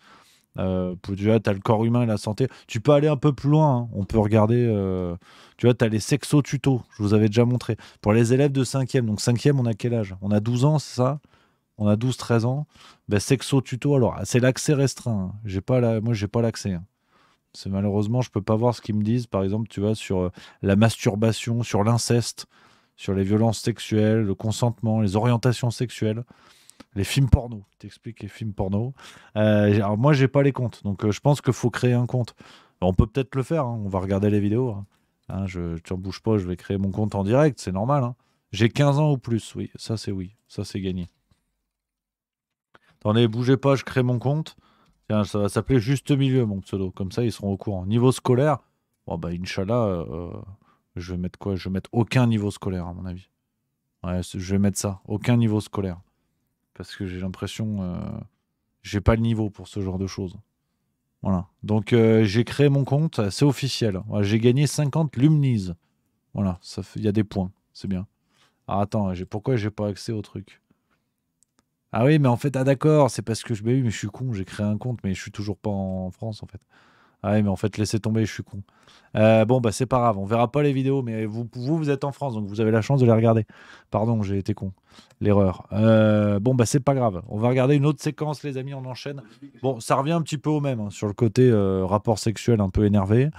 Euh, tu vois, as le corps humain et la santé. Tu peux aller un peu plus loin. Hein. On peut regarder. Euh, tu vois, tu as les sexo-tutos. Je vous avais déjà montré. Pour les élèves de 5e. Donc, 5e, on a quel âge On a 12 ans, c'est ça On a 12-13 ans. Ben, sexo-tuto, alors, ah, c'est l'accès restreint. Hein. J'ai pas la... Moi, j'ai pas l'accès. Hein. C'est malheureusement, je peux pas voir ce qu'ils me disent, par exemple, tu vois, sur euh, la masturbation, sur l'inceste, sur les violences sexuelles, le consentement, les orientations sexuelles les films porno. T'expliques les films porno. Euh, alors moi, j'ai pas les comptes, donc euh, je pense qu'il faut créer un compte. On peut peut-être le faire. Hein. on va regarder les vidéos. Hein. hein je bouge pas. Je vais créer mon compte en direct. C'est normal. Hein. J'ai 15 ans ou plus. Oui, ça c'est oui. Ça c'est gagné. Attendez, bougez pas. Je crée mon compte. ça va s'appeler Juste Milieu mon pseudo. Comme ça, ils seront au courant. Niveau scolaire, bon oh, bah Inch'Allah, euh, je vais mettre quoi Je vais mettre aucun niveau scolaire à mon avis. Ouais, je vais mettre ça. Aucun niveau scolaire parce que j'ai l'impression euh, j'ai pas le niveau pour ce genre de choses. Voilà. Donc euh, j'ai créé mon compte, c'est officiel. j'ai gagné 50 lumines Voilà, ça il y a des points, c'est bien. Alors attends, pourquoi j'ai pas accès au truc Ah oui, mais en fait, ah d'accord, c'est parce que je bah oui, mais je suis con, j'ai créé un compte mais je suis toujours pas en France en fait. Ah oui, mais en fait, laissez tomber, je suis con. Euh, bon, bah c'est pas grave, on verra pas les vidéos, mais vous, vous, êtes en France, donc vous avez la chance de les regarder. Pardon, j'ai été con. L'erreur. Euh, bon, bah c'est pas grave. On va regarder une autre séquence, les amis, on enchaîne. Bon, ça revient un petit peu au même, hein, sur le côté euh, rapport sexuel un peu énervé.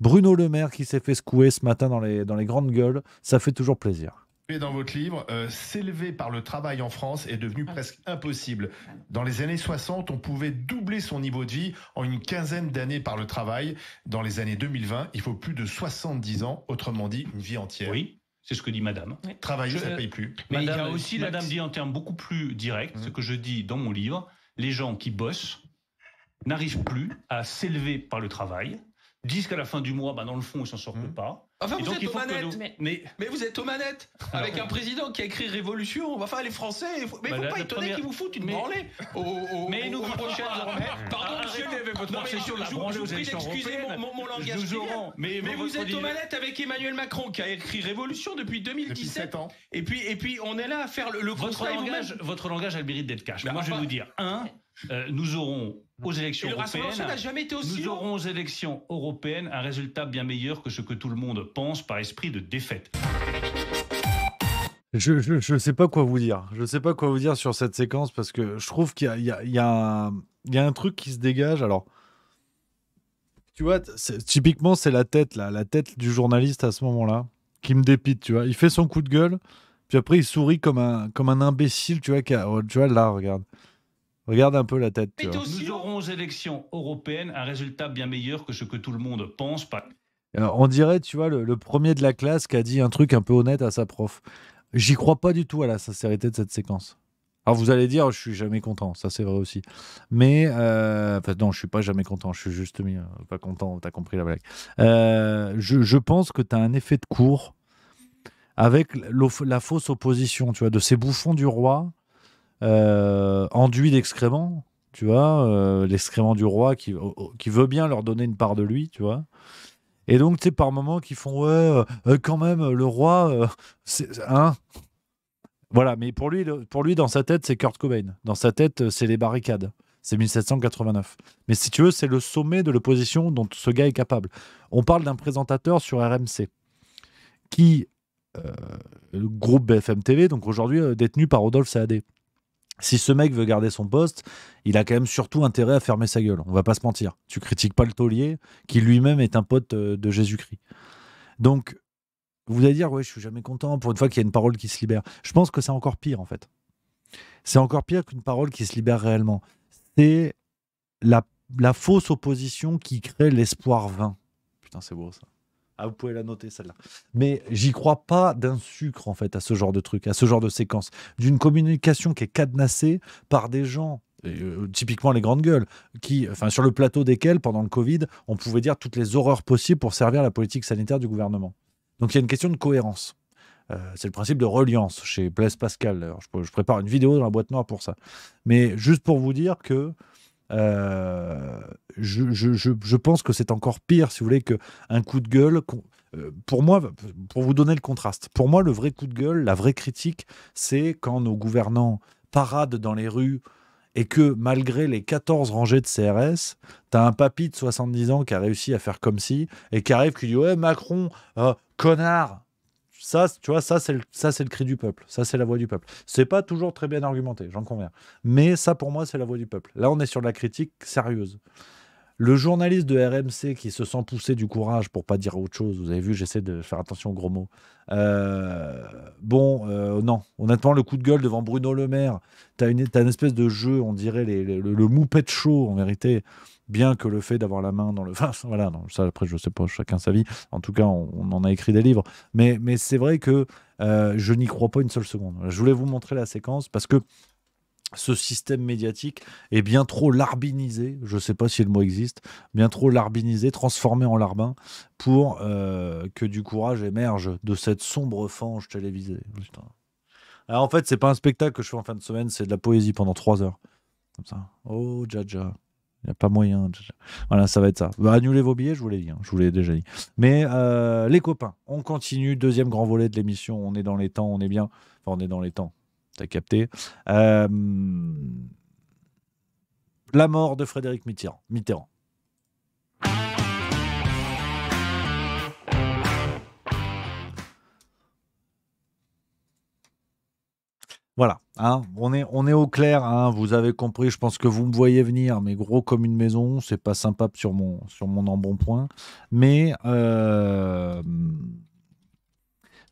Bruno Le Maire qui s'est fait secouer ce matin dans les, dans les grandes gueules, ça fait toujours plaisir dans votre livre, euh, s'élever par le travail en France est devenu ah. presque impossible. Dans les années 60, on pouvait doubler son niveau de vie en une quinzaine d'années par le travail. Dans les années 2020, il faut plus de 70 ans, autrement dit, une vie entière. Oui. C'est ce que dit madame. Travailler, ça paye plus. Mais il y a aussi, madame dit en termes beaucoup plus directs, ce mmh. que je dis dans mon livre, les gens qui bossent n'arrivent plus à s'élever par le travail, disent qu'à la fin du mois, bah, dans le fond, ils s'en sortent pas. êtes aux manettes. Mais... vous êtes aux manettes avec un président qui a écrit révolution. Enfin, les Français, mais bah, il bah, faut pas étonner qu'ils vous foutent une mais... branlée. mais nous, prochaine. prochaines Pardon, monsieur, votre sur la branlée aux élections européennes. mon, mon langage. Mais, vous êtes aux manettes avec Emmanuel Macron qui a écrit révolution depuis 2017. Et puis, et puis, on est là à faire le, votre langage. Votre langage a le mérite d'être cash. Bah, Moi, je vais vous dire un. Euh, nous aurons aux élections européennes, aux élections européennes un résultat bien meilleur que ce que tout le monde pense par esprit de défaite. Je, ne sais pas quoi vous dire. Je sais pas quoi vous dire sur cette séquence parce que je trouve qu'il y, a, un truc qui se dégage. Alors, tu vois, typiquement, c'est la tête, là, la tête du journaliste à ce moment-là qui me dépite, tu vois. Il fait son coup de gueule, puis après, il sourit comme un, comme un imbécile, tu vois, qui a, tu vois là, regarde. Regarde un peu la tête. nous aurons aux élections européennes un résultat bien meilleur que ce que tout le monde pense. on dirait, tu vois, le, premier de la classe qui a dit un truc un peu honnête à sa prof. J'y crois pas du tout à la sincérité de cette séquence. Alors vous allez dire, je suis jamais content, ça c'est vrai aussi. Mais euh, non, je suis pas jamais content, je suis juste euh, pas content, t'as compris la blague. Euh, je, pense que t'as un effet de cours avec la fausse opposition, tu vois, de ces bouffons du roi euh, enduit d'excréments, tu vois, euh, l'excrément du roi oh, oh, qui, veut bien leur donner une part de lui, tu vois. Et donc, tu sais, par moments, qui font, ouais, euh, quand même, le roi, c'est, hein Voilà, mais pour lui, pour lui, dans sa tête, c'est Kurt Cobain. Dans sa tête, c'est les barricades. C'est 1789. Mais si tu veux, c'est le sommet de l'opposition dont ce gars est capable. On parle d'un présentateur sur RMC qui, le groupe BFM TV, donc aujourd'hui détenu par Rodolphe Saadé, si ce mec veut garder son poste, il a quand même surtout intérêt à fermer sa gueule. On va pas se mentir. Tu critiques pas le taulier, qui lui-même est un pote euh, de Jésus-Christ. Donc, vous allez dire, ouais, je suis jamais content pour une fois qu'il y a une parole qui se libère. Je pense que c'est encore pire, en fait. C'est encore pire qu'une parole qui se libère réellement. C'est la, la fausse opposition qui crée l'espoir vain. Putain, c'est beau ça. Ah, vous pouvez la noter celle-là. Mais j'y crois pas d'un sucre en fait à ce genre de truc, à ce genre de séquence, d'une communication qui est cadenassée par des gens euh, typiquement les grandes gueules, qui, enfin, sur le plateau desquels, pendant le Covid, on pouvait dire toutes les horreurs possibles pour servir la politique sanitaire du gouvernement. Donc il y a une question de cohérence. Euh, c'est le principe de reliance chez Blaise Pascal. Je, je, prépare une vidéo dans la boîte noire pour ça. Mais juste pour vous dire que euh, je, pense que c'est encore pire, si vous voulez, qu'un coup de gueule. Euh, pour moi, pour vous donner le contraste, pour moi, le vrai coup de gueule, la vraie critique, c'est quand nos gouvernants paradent dans les rues et que malgré les 14 rangées de CRS, tu as un papy de 70 ans qui a réussi à faire comme si et qui arrive qui dit Ouais, Macron, euh, connard, ça, tu vois, ça c'est le, ça c'est le cri du peuple, ça c'est la voix du peuple. C'est pas toujours très bien argumenté, j'en conviens. Mais ça pour moi c'est la voix du peuple. Là on est sur de la critique sérieuse. Le journaliste de RMC qui se sent poussé du courage pour pas dire autre chose, vous avez vu, j'essaie de faire attention aux gros mots. Euh, bon, euh, non, honnêtement, le coup de gueule devant Bruno Le Maire, t'as une, as une espèce de jeu, on dirait le, le moupet de chaud en vérité bien que le fait d'avoir la main dans le vin, voilà, ça après je sais pas, chacun sa vie. En tout cas, on, en a écrit des livres, mais, c'est vrai que euh, je n'y crois pas une seule seconde. Je voulais vous montrer la séquence parce que ce système médiatique est bien trop larbinisé, je ne sais pas si le mot existe, bien trop larbinisé, transformé en larbin, pour euh, que du courage émerge de cette sombre fange télévisée. Alors en fait, c'est pas un spectacle que je fais en fin de semaine, c'est de la poésie pendant trois heures. Comme ça. Oh, Jaja. Il n'y a pas moyen. Voilà, ça va être ça. Bah, annulez vos billets, je vous l'ai dit. Hein. je vous l'ai déjà dit. Mais euh, les copains, on continue. Deuxième grand volet de l'émission. On est dans les temps, on est bien. Enfin, on est dans les temps. T'as capté. Euh, la mort de Frédéric Mitterrand. Mitterrand. Voilà, hein, on, est, on est au clair, hein, vous avez compris, je pense que vous me voyez venir, mais gros comme une maison, c'est pas sympa sur mon, sur mon embonpoint. Mais euh,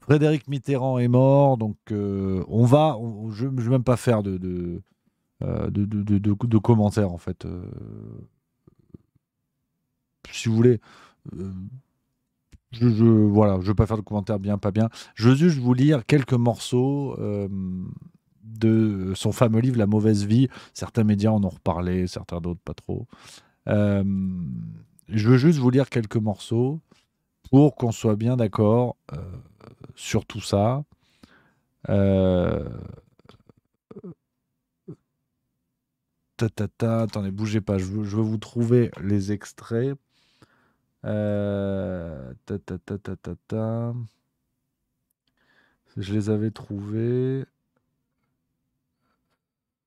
Frédéric Mitterrand est mort, donc euh, on va, je ne vais même pas faire de, de, euh, de commentaires en fait. si vous voulez je, je, voilà, je veux pas faire de commentaires bien, pas bien. Je veux juste vous lire quelques morceaux euh, de son fameux livre La mauvaise vie. Certains médias en ont reparlé, certains d'autres pas trop. Euh, je veux juste vous lire quelques morceaux pour qu'on soit bien d'accord euh, sur tout ça. Ta, ta, ta, attendez, bougez pas, je veux, je veux vous trouver les extraits. Euh, Je les avais trouvés.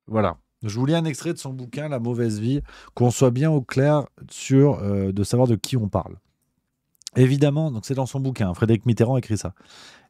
Voilà. Je vous lis un extrait de son bouquin La mauvaise vie, qu'on soit bien au clair sur euh, de savoir de qui on parle. Évidemment, donc c'est dans son bouquin, hein. Frédéric Mitterrand écrit ça.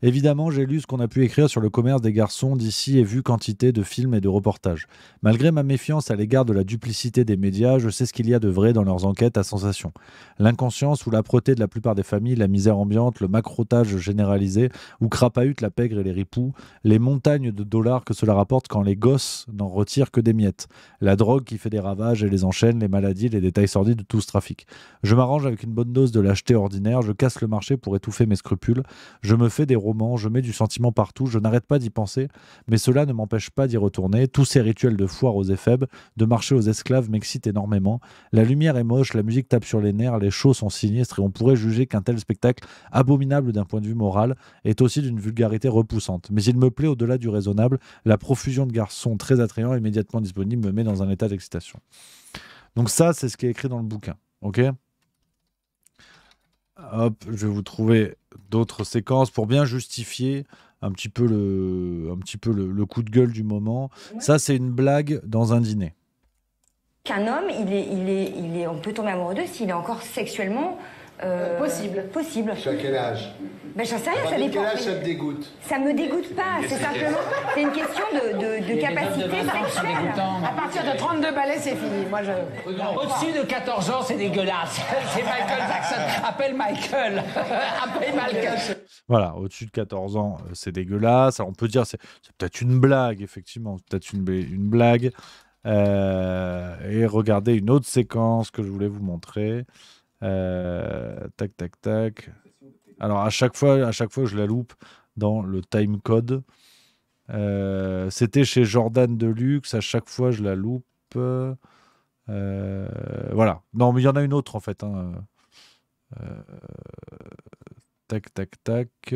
Évidemment, j'ai lu ce qu'on a pu écrire sur le commerce des garçons d'ici et vu quantité de films et de reportages. Malgré ma méfiance à l'égard de la duplicité des médias, je sais ce qu'il y a de vrai dans leurs enquêtes à sensation. L'inconscience ou l'âpreté de la plupart des familles, la misère ambiante, le macrotage généralisé, ou crapahute la pègre et les ripoux, les montagnes de dollars que cela rapporte quand les gosses n'en retirent que des miettes, la drogue qui fait des ravages et les enchaîne, les maladies, les détails sordides de tout ce trafic. Je m'arrange avec une bonne dose de lâcheté ordinaire, je casse le marché pour étouffer mes scrupules, je me fais des je mets du sentiment partout, je n'arrête pas d'y penser, mais cela ne m'empêche pas d'y retourner. Tous ces rituels de foire aux éphèbes, de marcher aux esclaves m'excitent énormément. La lumière est moche, la musique tape sur les nerfs, les choses sont sinistres et on pourrait juger qu'un tel spectacle, abominable d'un point de vue moral, est aussi d'une vulgarité repoussante. Mais il me plaît au-delà du raisonnable, la profusion de garçons très attrayants immédiatement disponibles me met dans un état d'excitation. Donc ça, c'est ce qui est écrit dans le bouquin. ok Hop, je vais vous trouver d'autres séquences pour bien justifier un petit peu le, un petit peu le, coup de gueule du moment. Ça, c'est une blague dans un dîner. Qu'un homme, il est, il est, il est, on peut tomber amoureux d'eux s'il est encore sexuellement euh, possible. Possible. Tu quel âge ben, J'en sais rien, ça dépend. ça dégoûte Ça me dégoûte pas, c'est simplement. C'est une question de, capacité À partir de 32 balais, c'est fini. Moi, je. Au-dessus de 14 ans, c'est dégueulasse. c'est Michael Jackson. Appelle Michael. Appelle Michael. Voilà, au-dessus de 14 ans, euh, c'est dégueulasse. on peut dire, c'est peut-être une blague, effectivement. peut-être une, une blague. Euh, et regardez une autre séquence que je voulais vous montrer. Euh, tac, tac, tac. Alors à chaque fois, à chaque fois, je la loupe dans le time code. Euh, c'était chez Jordan Deluxe. À chaque fois, je la loupe. Euh, voilà. Non, mais il y en a une autre en fait. Hein. tac, tac, tac.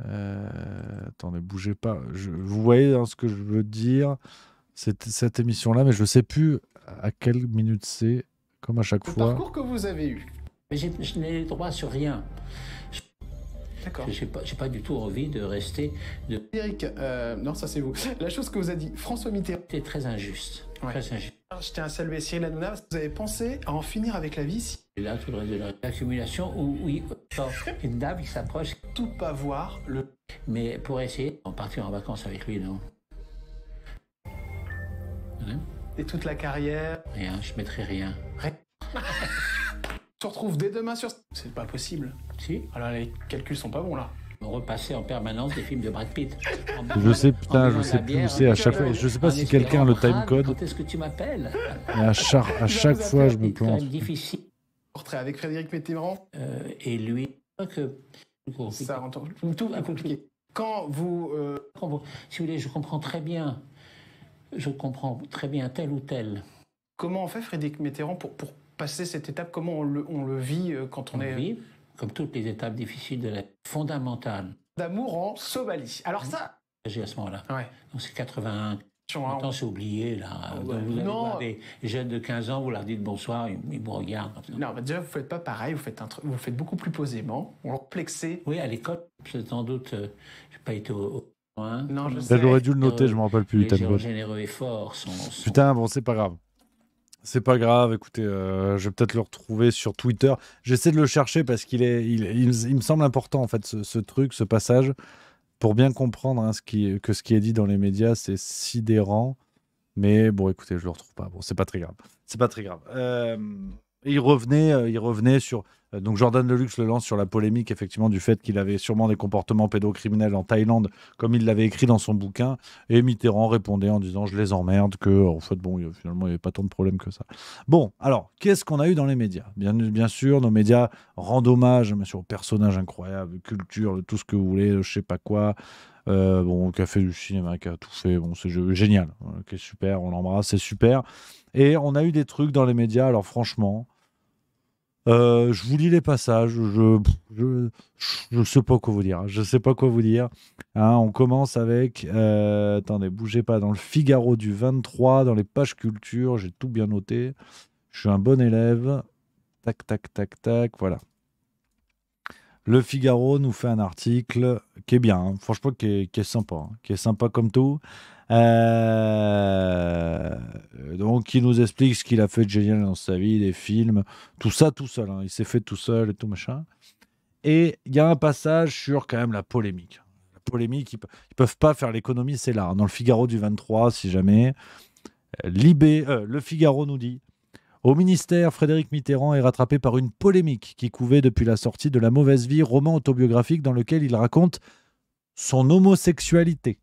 attendez, bougez pas. Je, vous voyez hein, ce que je veux dire. Cette, cette émission-là, mais je sais plus à quelle minute c'est, comme à chaque fois. Le parcours que vous avez eu. Mais je n'ai droit sur rien. D'accord. J'ai pas, pas du tout envie de rester. De... Eric, euh, non, ça c'est vous. La chose que vous a dit François Mitterrand. C'était très injuste. Très injuste. Je tiens à saluer Cyril Hanouna. Vous avez pensé à en finir avec la vie Et là, tout le reste de l'accumulation, oui, une dame qui s'approche. Tout pas voir le. Mais pour essayer, en partir en vacances avec lui, non. Hein et toute la carrière. Rien, je mettrai rien. Rien. Tu retrouves dès demain sur. C'est pas possible. Si. Alors ah les calculs sont pas bons là. me repasser en permanence des films de Brad Pitt. je sais, putain, je sais plus, c'est à chaque fois. Je sais pas si quelqu'un le timecode. Quand est-ce que tu m'appelles à, chaque fois, je me plante. difficile. Portrait avec Frédéric Mitterrand. Euh, et lui. Que... Ça rend tout compliqué. Quand vous, euh, Quand vous. Si vous voulez, je comprends très bien je comprends très bien tel ou tel. Comment on fait, Frédéric Mitterrand, pour, pour passer cette étape Comment on le, on le, vit euh, quand on, on est... Vit, comme toutes les étapes difficiles de la fondamentale. D'amour en Somalie. Alors ça... J'ai à ce moment-là. Ouais. Donc c'est 81. Maintenant, c'est oublié, là. Ah vous avez des jeunes de 15 ans, vous leur dites bonsoir, ils, vous regardent. Non, mais déjà, vous faites pas pareil, vous faites, un vous faites beaucoup plus posément, on leur Oui, à l'école, sans doute, euh, j'ai pas été au, elle aurait dû le noter, euh, je me rappelle plus. Putain, bon, c'est pas grave. C'est pas grave, écoutez, euh, je vais peut-être le retrouver sur Twitter. J'essaie de le chercher parce qu'il est, il, me semble important en fait ce, truc, ce passage, pour bien comprendre hein, ce qui, que ce qui est dit dans les médias, c'est sidérant. Mais bon, écoutez, je le retrouve pas. Bon, c'est pas très grave. C'est pas très grave. Euh, il revenait, euh, il revenait sur. Euh, donc Jordan Deluxe le lance sur la polémique effectivement du fait qu'il avait sûrement des comportements pédocriminels en Thaïlande, comme il l'avait écrit dans son bouquin. Et Mitterrand répondait en disant je les emmerde, que euh, en fait bon finalement il n'y avait pas tant de problèmes que ça. Bon alors qu'est-ce qu'on a eu dans les médias bien, sûr nos médias rendent hommage bien sûr aux personnages incroyables, culture, tout ce que vous voulez, je sais pas quoi. bon, qui a fait du cinéma, qui a tout fait, bon, c'est génial, hein, qui super, on l'embrasse, c'est super. Et on a eu des trucs dans les médias, alors franchement, euh, je vous lis les passages, je je, sais pas quoi vous dire, je sais pas quoi vous dire. Hein. on commence avec, euh, attendez, bougez pas, dans le Figaro du 23, dans les pages culture, j'ai tout bien noté. Je suis un bon élève. Tac, tac, tac, tac, voilà. Le Figaro nous fait un article qui est bien, franchement, qui est, sympa, hein, qui est sympa comme tout. Euh, donc, il nous explique ce qu'il a fait de génial dans sa vie, des films, tout ça tout seul. Hein. il s'est fait tout seul et tout machin. Et il y a un passage sur quand même la polémique. La polémique, ils, ne peuvent pas faire l'économie, c'est là. Dans le Figaro du 23, si jamais. Libé, euh, le Figaro nous dit au ministère, Frédéric Mitterrand est rattrapé par une polémique qui couvait depuis la sortie de La mauvaise vie, roman autobiographique dans lequel il raconte son homosexualité.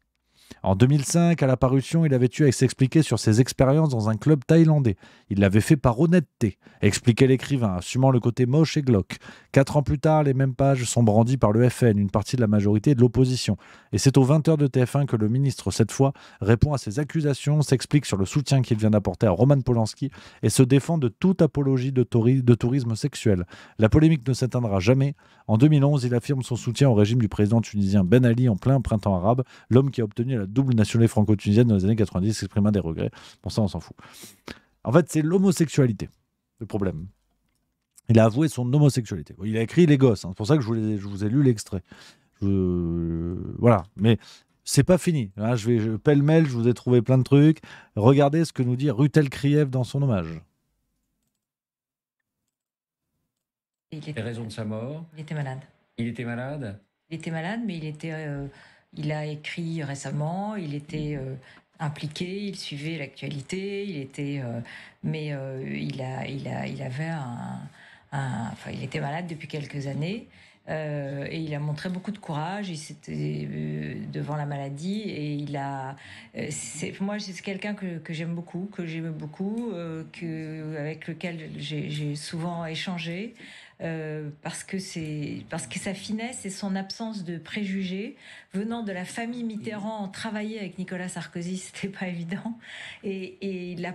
En 2005, à la parution, il avait eu à s'expliquer sur ses expériences dans un club thaïlandais. Il l'avait fait par honnêteté, expliquait l'écrivain, assumant le côté moche et glauque. Quatre ans plus tard, les mêmes pages sont brandies par le FN, une partie de la majorité de l'opposition. Et c'est aux 20h de TF1 que le ministre, cette fois, répond à ses accusations, s'explique sur le soutien qu'il vient d'apporter à Roman Polanski et se défend de toute apologie de, de tourisme sexuel. La polémique ne s'éteindra jamais. En 2011, il affirme son soutien au régime du président tunisien Ben Ali en plein printemps arabe, l'homme qui a obtenu la double nationalité franco-tunisienne dans les années 90 s'exprima des regrets. Bon, ça, on s'en fout. En fait, c'est l'homosexualité, le problème. Il a avoué son homosexualité. Il a écrit Les Gosses. Hein. C'est pour ça que je vous, ai, lu l'extrait. Voilà. Mais c'est pas fini. Hein. Je vais pêle-mêle, je vous ai trouvé plein de trucs. Regardez ce que nous dit Rutel Kriev dans son hommage. Il était... Les de sa mort. Il était malade. Il était malade. Il était malade, mais il était euh, il a écrit récemment, il était euh, impliqué, il suivait l'actualité, il était, euh, mais euh, il a, il avait un, enfin, il était malade depuis quelques années. et il a montré beaucoup de courage. Il s'était devant la maladie et il a. c'est, moi, c'est quelqu'un que, j'aime beaucoup, que j'aime beaucoup, que avec lequel j'ai souvent échangé, euh, parce que c'est parce que sa finesse et son absence de préjugés, venant de la famille Mitterrand, travailler avec Nicolas Sarkozy, c'était pas évident, et, et il a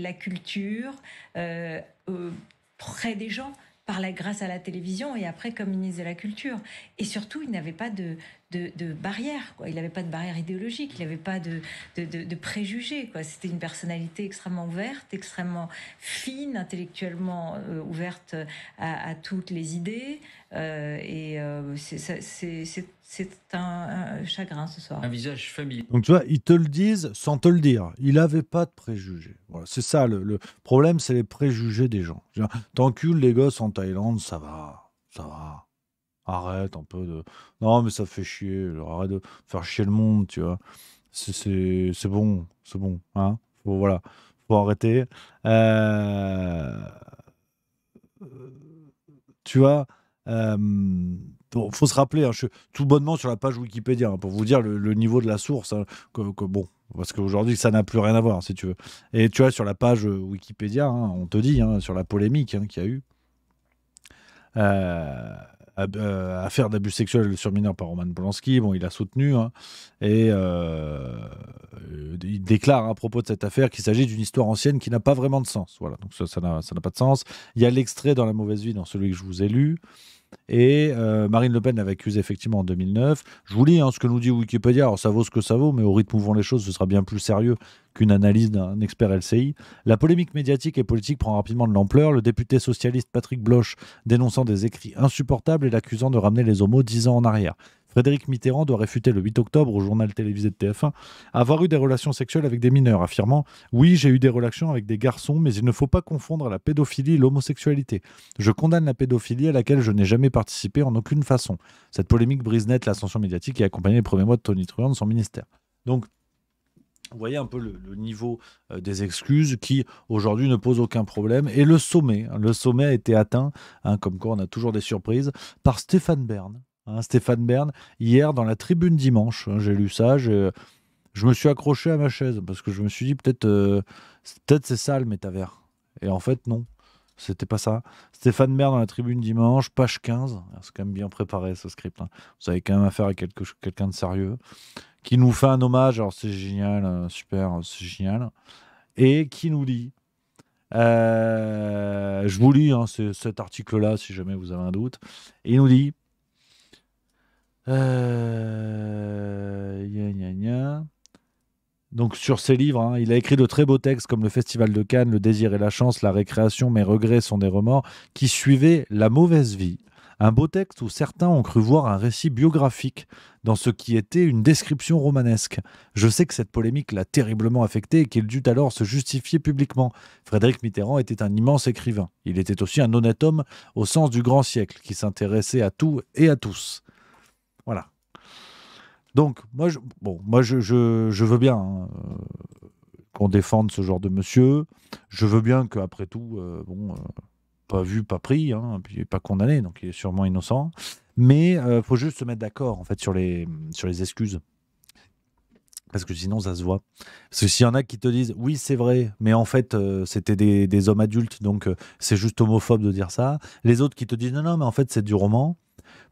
la culture auprès euh, euh, des gens par la grâce à la télévision et après comme ministre de la culture. Et surtout, il n'avait pas de, de, barrières. Quoi. Il n'avait pas de barrière idéologique il n'avait pas de, de, préjugés. C'était une personnalité extrêmement ouverte, extrêmement fine, intellectuellement euh, ouverte euh, à, toutes les idées. Euh, et c'est un, chagrin ce soir. Un visage familier. Donc tu vois, ils te le disent sans te le dire. Il n'avait pas de préjugés. Voilà, c'est ça le, le problème, c'est les préjugés des gens. T'encules les gosses en Thaïlande, ça va, ça va. Arrête un peu de. Non, mais ça fait chier. arrête de faire chier le monde, tu vois. C'est- bon, c'est bon. Hein faut, voilà, faut arrêter. Euh, tu vois, euh, faut se rappeler, hein, tout bonnement sur la page Wikipédia hein, pour vous dire le, niveau de la source. Hein, que, que bon, parce qu'aujourd'hui, ça n'a plus rien à voir, si tu veux. Et tu vois, sur la page Wikipédia, on te dit, sur la polémique qu'il y a eu. Euh, euh, affaire d'abus sexuels sur mineur par Roman Polanski. Bon, il a soutenu hein. et euh, euh, il déclare à propos de cette affaire qu'il s'agit d'une histoire ancienne qui n'a pas vraiment de sens. Voilà, donc ça n'a pas de sens. Il y a l'extrait dans La mauvaise vie, dans celui que je vous ai lu. Et euh, Marine Le Pen l'avait accusé effectivement en 2009. Je vous lis hein, ce que nous dit Wikipédia. Alors ça vaut ce que ça vaut, mais au rythme où vont les choses, ce sera bien plus sérieux qu'une analyse d'un expert LCI. La polémique médiatique et politique prend rapidement de l'ampleur. Le député socialiste Patrick Bloch dénonçant des écrits insupportables et l'accusant de ramener les homos dix ans en arrière. Frédéric Mitterrand doit réfuter le 8 octobre au journal télévisé de TF1 avoir eu des relations sexuelles avec des mineurs, affirmant Oui, j'ai eu des relations avec des garçons, mais il ne faut pas confondre la pédophilie et l'homosexualité. Je condamne la pédophilie à laquelle je n'ai jamais participé en aucune façon. Cette polémique brise net l'ascension médiatique qui a accompagné les premiers mois de Tony Truant dans son ministère. Donc, vous voyez un peu le, niveau euh, des excuses qui aujourd'hui ne pose aucun problème. Et le sommet, hein, le sommet a été atteint, hein, comme quoi on a toujours des surprises, par Stéphane Bern, Hein, Stéphane Bern, hier dans la tribune dimanche. Hein, j'ai lu ça, euh, je me suis accroché à ma chaise parce que je me suis dit peut-être euh, c'est ça le métavers. Et en fait, non. C'était pas ça. Stéphane Bern dans la tribune dimanche, page 15. C'est quand même bien préparé ce script. Hein. Vous avez quand même affaire à quelqu'un de sérieux qui nous fait un hommage. Alors c'est génial, super, c'est génial. Et qui nous dit euh, je vous lis cet article-là si jamais vous avez un doute. Et il nous dit euh, Donc sur ses livres, hein, il a écrit de très beaux textes comme Le Festival de Cannes, Le Désir et la Chance, La Récréation, Mes regrets sont des remords, qui suivaient La mauvaise vie. Un beau texte où certains ont cru voir un récit biographique dans ce qui était une description romanesque. Je sais que cette polémique l'a terriblement affecté et qu'il dut alors se justifier publiquement. Frédéric Mitterrand était un immense écrivain. Il était aussi un honnête homme au sens du grand siècle, qui s'intéressait à tout et à tous. Voilà. Donc, moi, je, bon, moi, je, veux bien hein, euh, qu'on défende ce genre de monsieur. Je veux bien qu'après tout, euh, bon, euh, pas vu, pas pris, hein, puis pas condamné, donc il est sûrement innocent. Mais il faut juste se mettre d'accord, en fait, sur les, excuses. Parce que sinon, ça se voit. Parce que s'il y en a qui te disent, oui, c'est vrai, mais en fait, c'était des, des, hommes adultes, donc c'est juste homophobe de dire ça. Les autres qui te disent, non, non, mais en fait, c'est du roman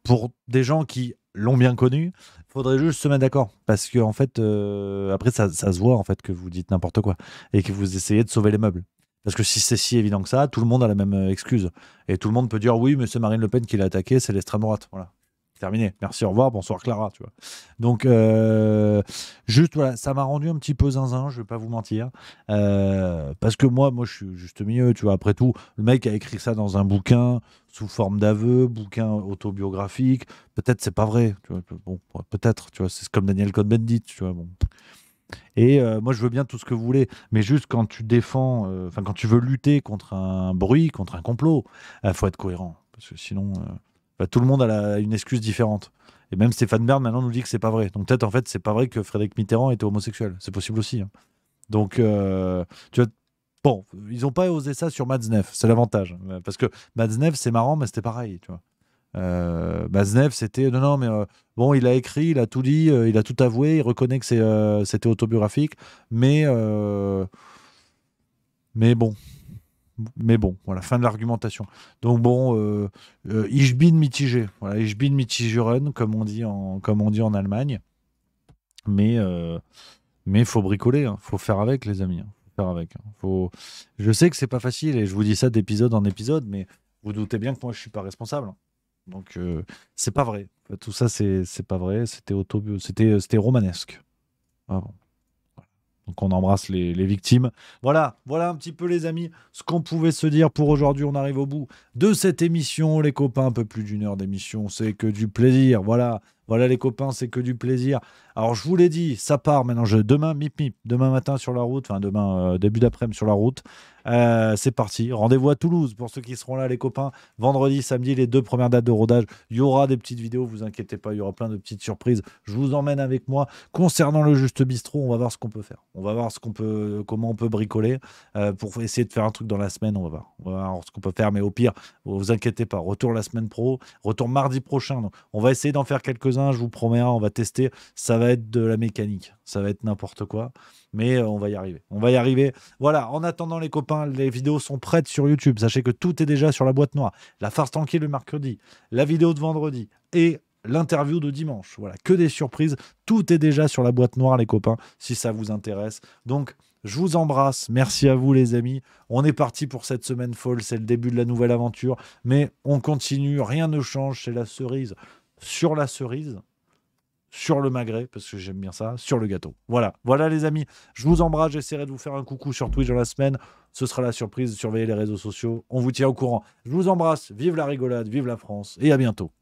pour des gens qui l'ont bien connu, faudrait juste se mettre d'accord. Parce que, en fait, euh, après, ça, ça, se voit en fait que vous dites n'importe quoi et que vous essayez de sauver les meubles. Parce que si c'est si évident que ça, tout le monde a la même euh, excuse. Et tout le monde peut dire oui, mais c'est Marine Le Pen qui l'a attaqué, c'est l'extrême droite. Voilà terminé. Merci, au revoir, bonsoir Clara, tu vois. Donc, euh, juste, voilà, ça m'a rendu un petit peu zinzin, je vais pas vous mentir. Euh, parce que moi, moi, je suis juste mieux. tu vois. Après tout, le mec a écrit ça dans un bouquin sous forme d'aveu, bouquin autobiographique. Peut-être c'est pas vrai, Bon, peut-être, tu vois, c'est comme Daniel Cohn-Bendit, tu vois. Bon. Et euh, moi, je veux bien tout ce que vous voulez, mais juste quand tu défends, enfin, quand tu veux lutter contre un bruit, contre un complot, il faut être cohérent. Parce que sinon. Bah, tout le monde a une excuse différente. Et même Stéphane Bern maintenant nous dit que c'est pas vrai. Donc peut-être en fait c'est pas vrai que Frédéric Mitterrand était homosexuel. C'est possible aussi. Hein. Donc euh, tu vois, bon, ils n'ont pas osé ça sur Neff. c'est l'avantage. Euh, parce que Neff, c'est marrant, mais c'était pareil, tu vois. Euh, c'était non non mais euh, bon il a écrit, il a tout dit, il a tout avoué, il reconnaît que c'était autobiographique, mais mais bon mais bon, voilà, fin de l'argumentation. Donc bon, euh, euh, ich bin mitigé. Voilà, ich bin mitigeren, comme on dit en, comme on dit en Allemagne. Mais euh, mais faut bricoler, hein. faut faire avec, les amis. Hein. faire avec. Hein. Faut... Je sais que c'est pas facile et je vous dis ça d'épisode en épisode, mais vous doutez bien que moi je suis pas responsable. Hein. Donc euh, c'est pas vrai. Tout ça c'est pas vrai. C'était auto, c'était c'était romanesque. Ah donc on embrasse les, les, victimes. Voilà, voilà un petit peu les amis ce qu'on pouvait se dire pour aujourd'hui. On arrive au bout de cette émission, les copains. Un peu plus d'une heure d'émission, c'est que du plaisir. Voilà, voilà les copains, c'est que du plaisir. Alors, je vous l'ai dit, ça part maintenant. Je, demain, mip mip, demain matin sur la route, enfin demain euh, début d'après-midi sur la route. Euh, c'est parti. Rendez-vous à Toulouse pour ceux qui seront là, les copains. Vendredi, samedi, les deux premières dates de rodage. Il y aura des petites vidéos, vous inquiétez pas. Il y aura plein de petites surprises. Je vous emmène avec moi. Concernant le juste bistrot, on va voir ce qu'on peut faire. On va voir ce qu'on peut, comment on peut bricoler euh, pour essayer de faire un truc dans la semaine. On va voir. On va voir ce qu'on peut faire. Mais au pire, vous inquiétez pas. Retour la semaine pro, retour mardi prochain. Donc, on va essayer d'en faire quelques-uns. Je vous promets, on va tester. Ça va être de la mécanique, ça va être n'importe quoi, mais euh, on va y arriver. On va y arriver. Voilà, en attendant les copains, les vidéos sont prêtes sur YouTube. Sachez que tout est déjà sur la boîte noire. La farce tranquille le mercredi, la vidéo de vendredi et l'interview de dimanche. Voilà, que des surprises. Tout est déjà sur la boîte noire, les copains, si ça vous intéresse. Donc, je vous embrasse. Merci à vous, les amis. On est parti pour cette semaine folle. C'est le début de la nouvelle aventure. Mais on continue. Rien ne change. C'est la cerise sur la cerise sur le magret, parce que j'aime bien ça, sur le gâteau. Voilà, voilà les amis. Je vous embrasse, j'essaierai de vous faire un coucou sur Twitch dans la semaine. Ce sera la surprise, surveillez les réseaux sociaux, on vous tient au courant. Je vous embrasse, vive la rigolade, vive la France, et à bientôt.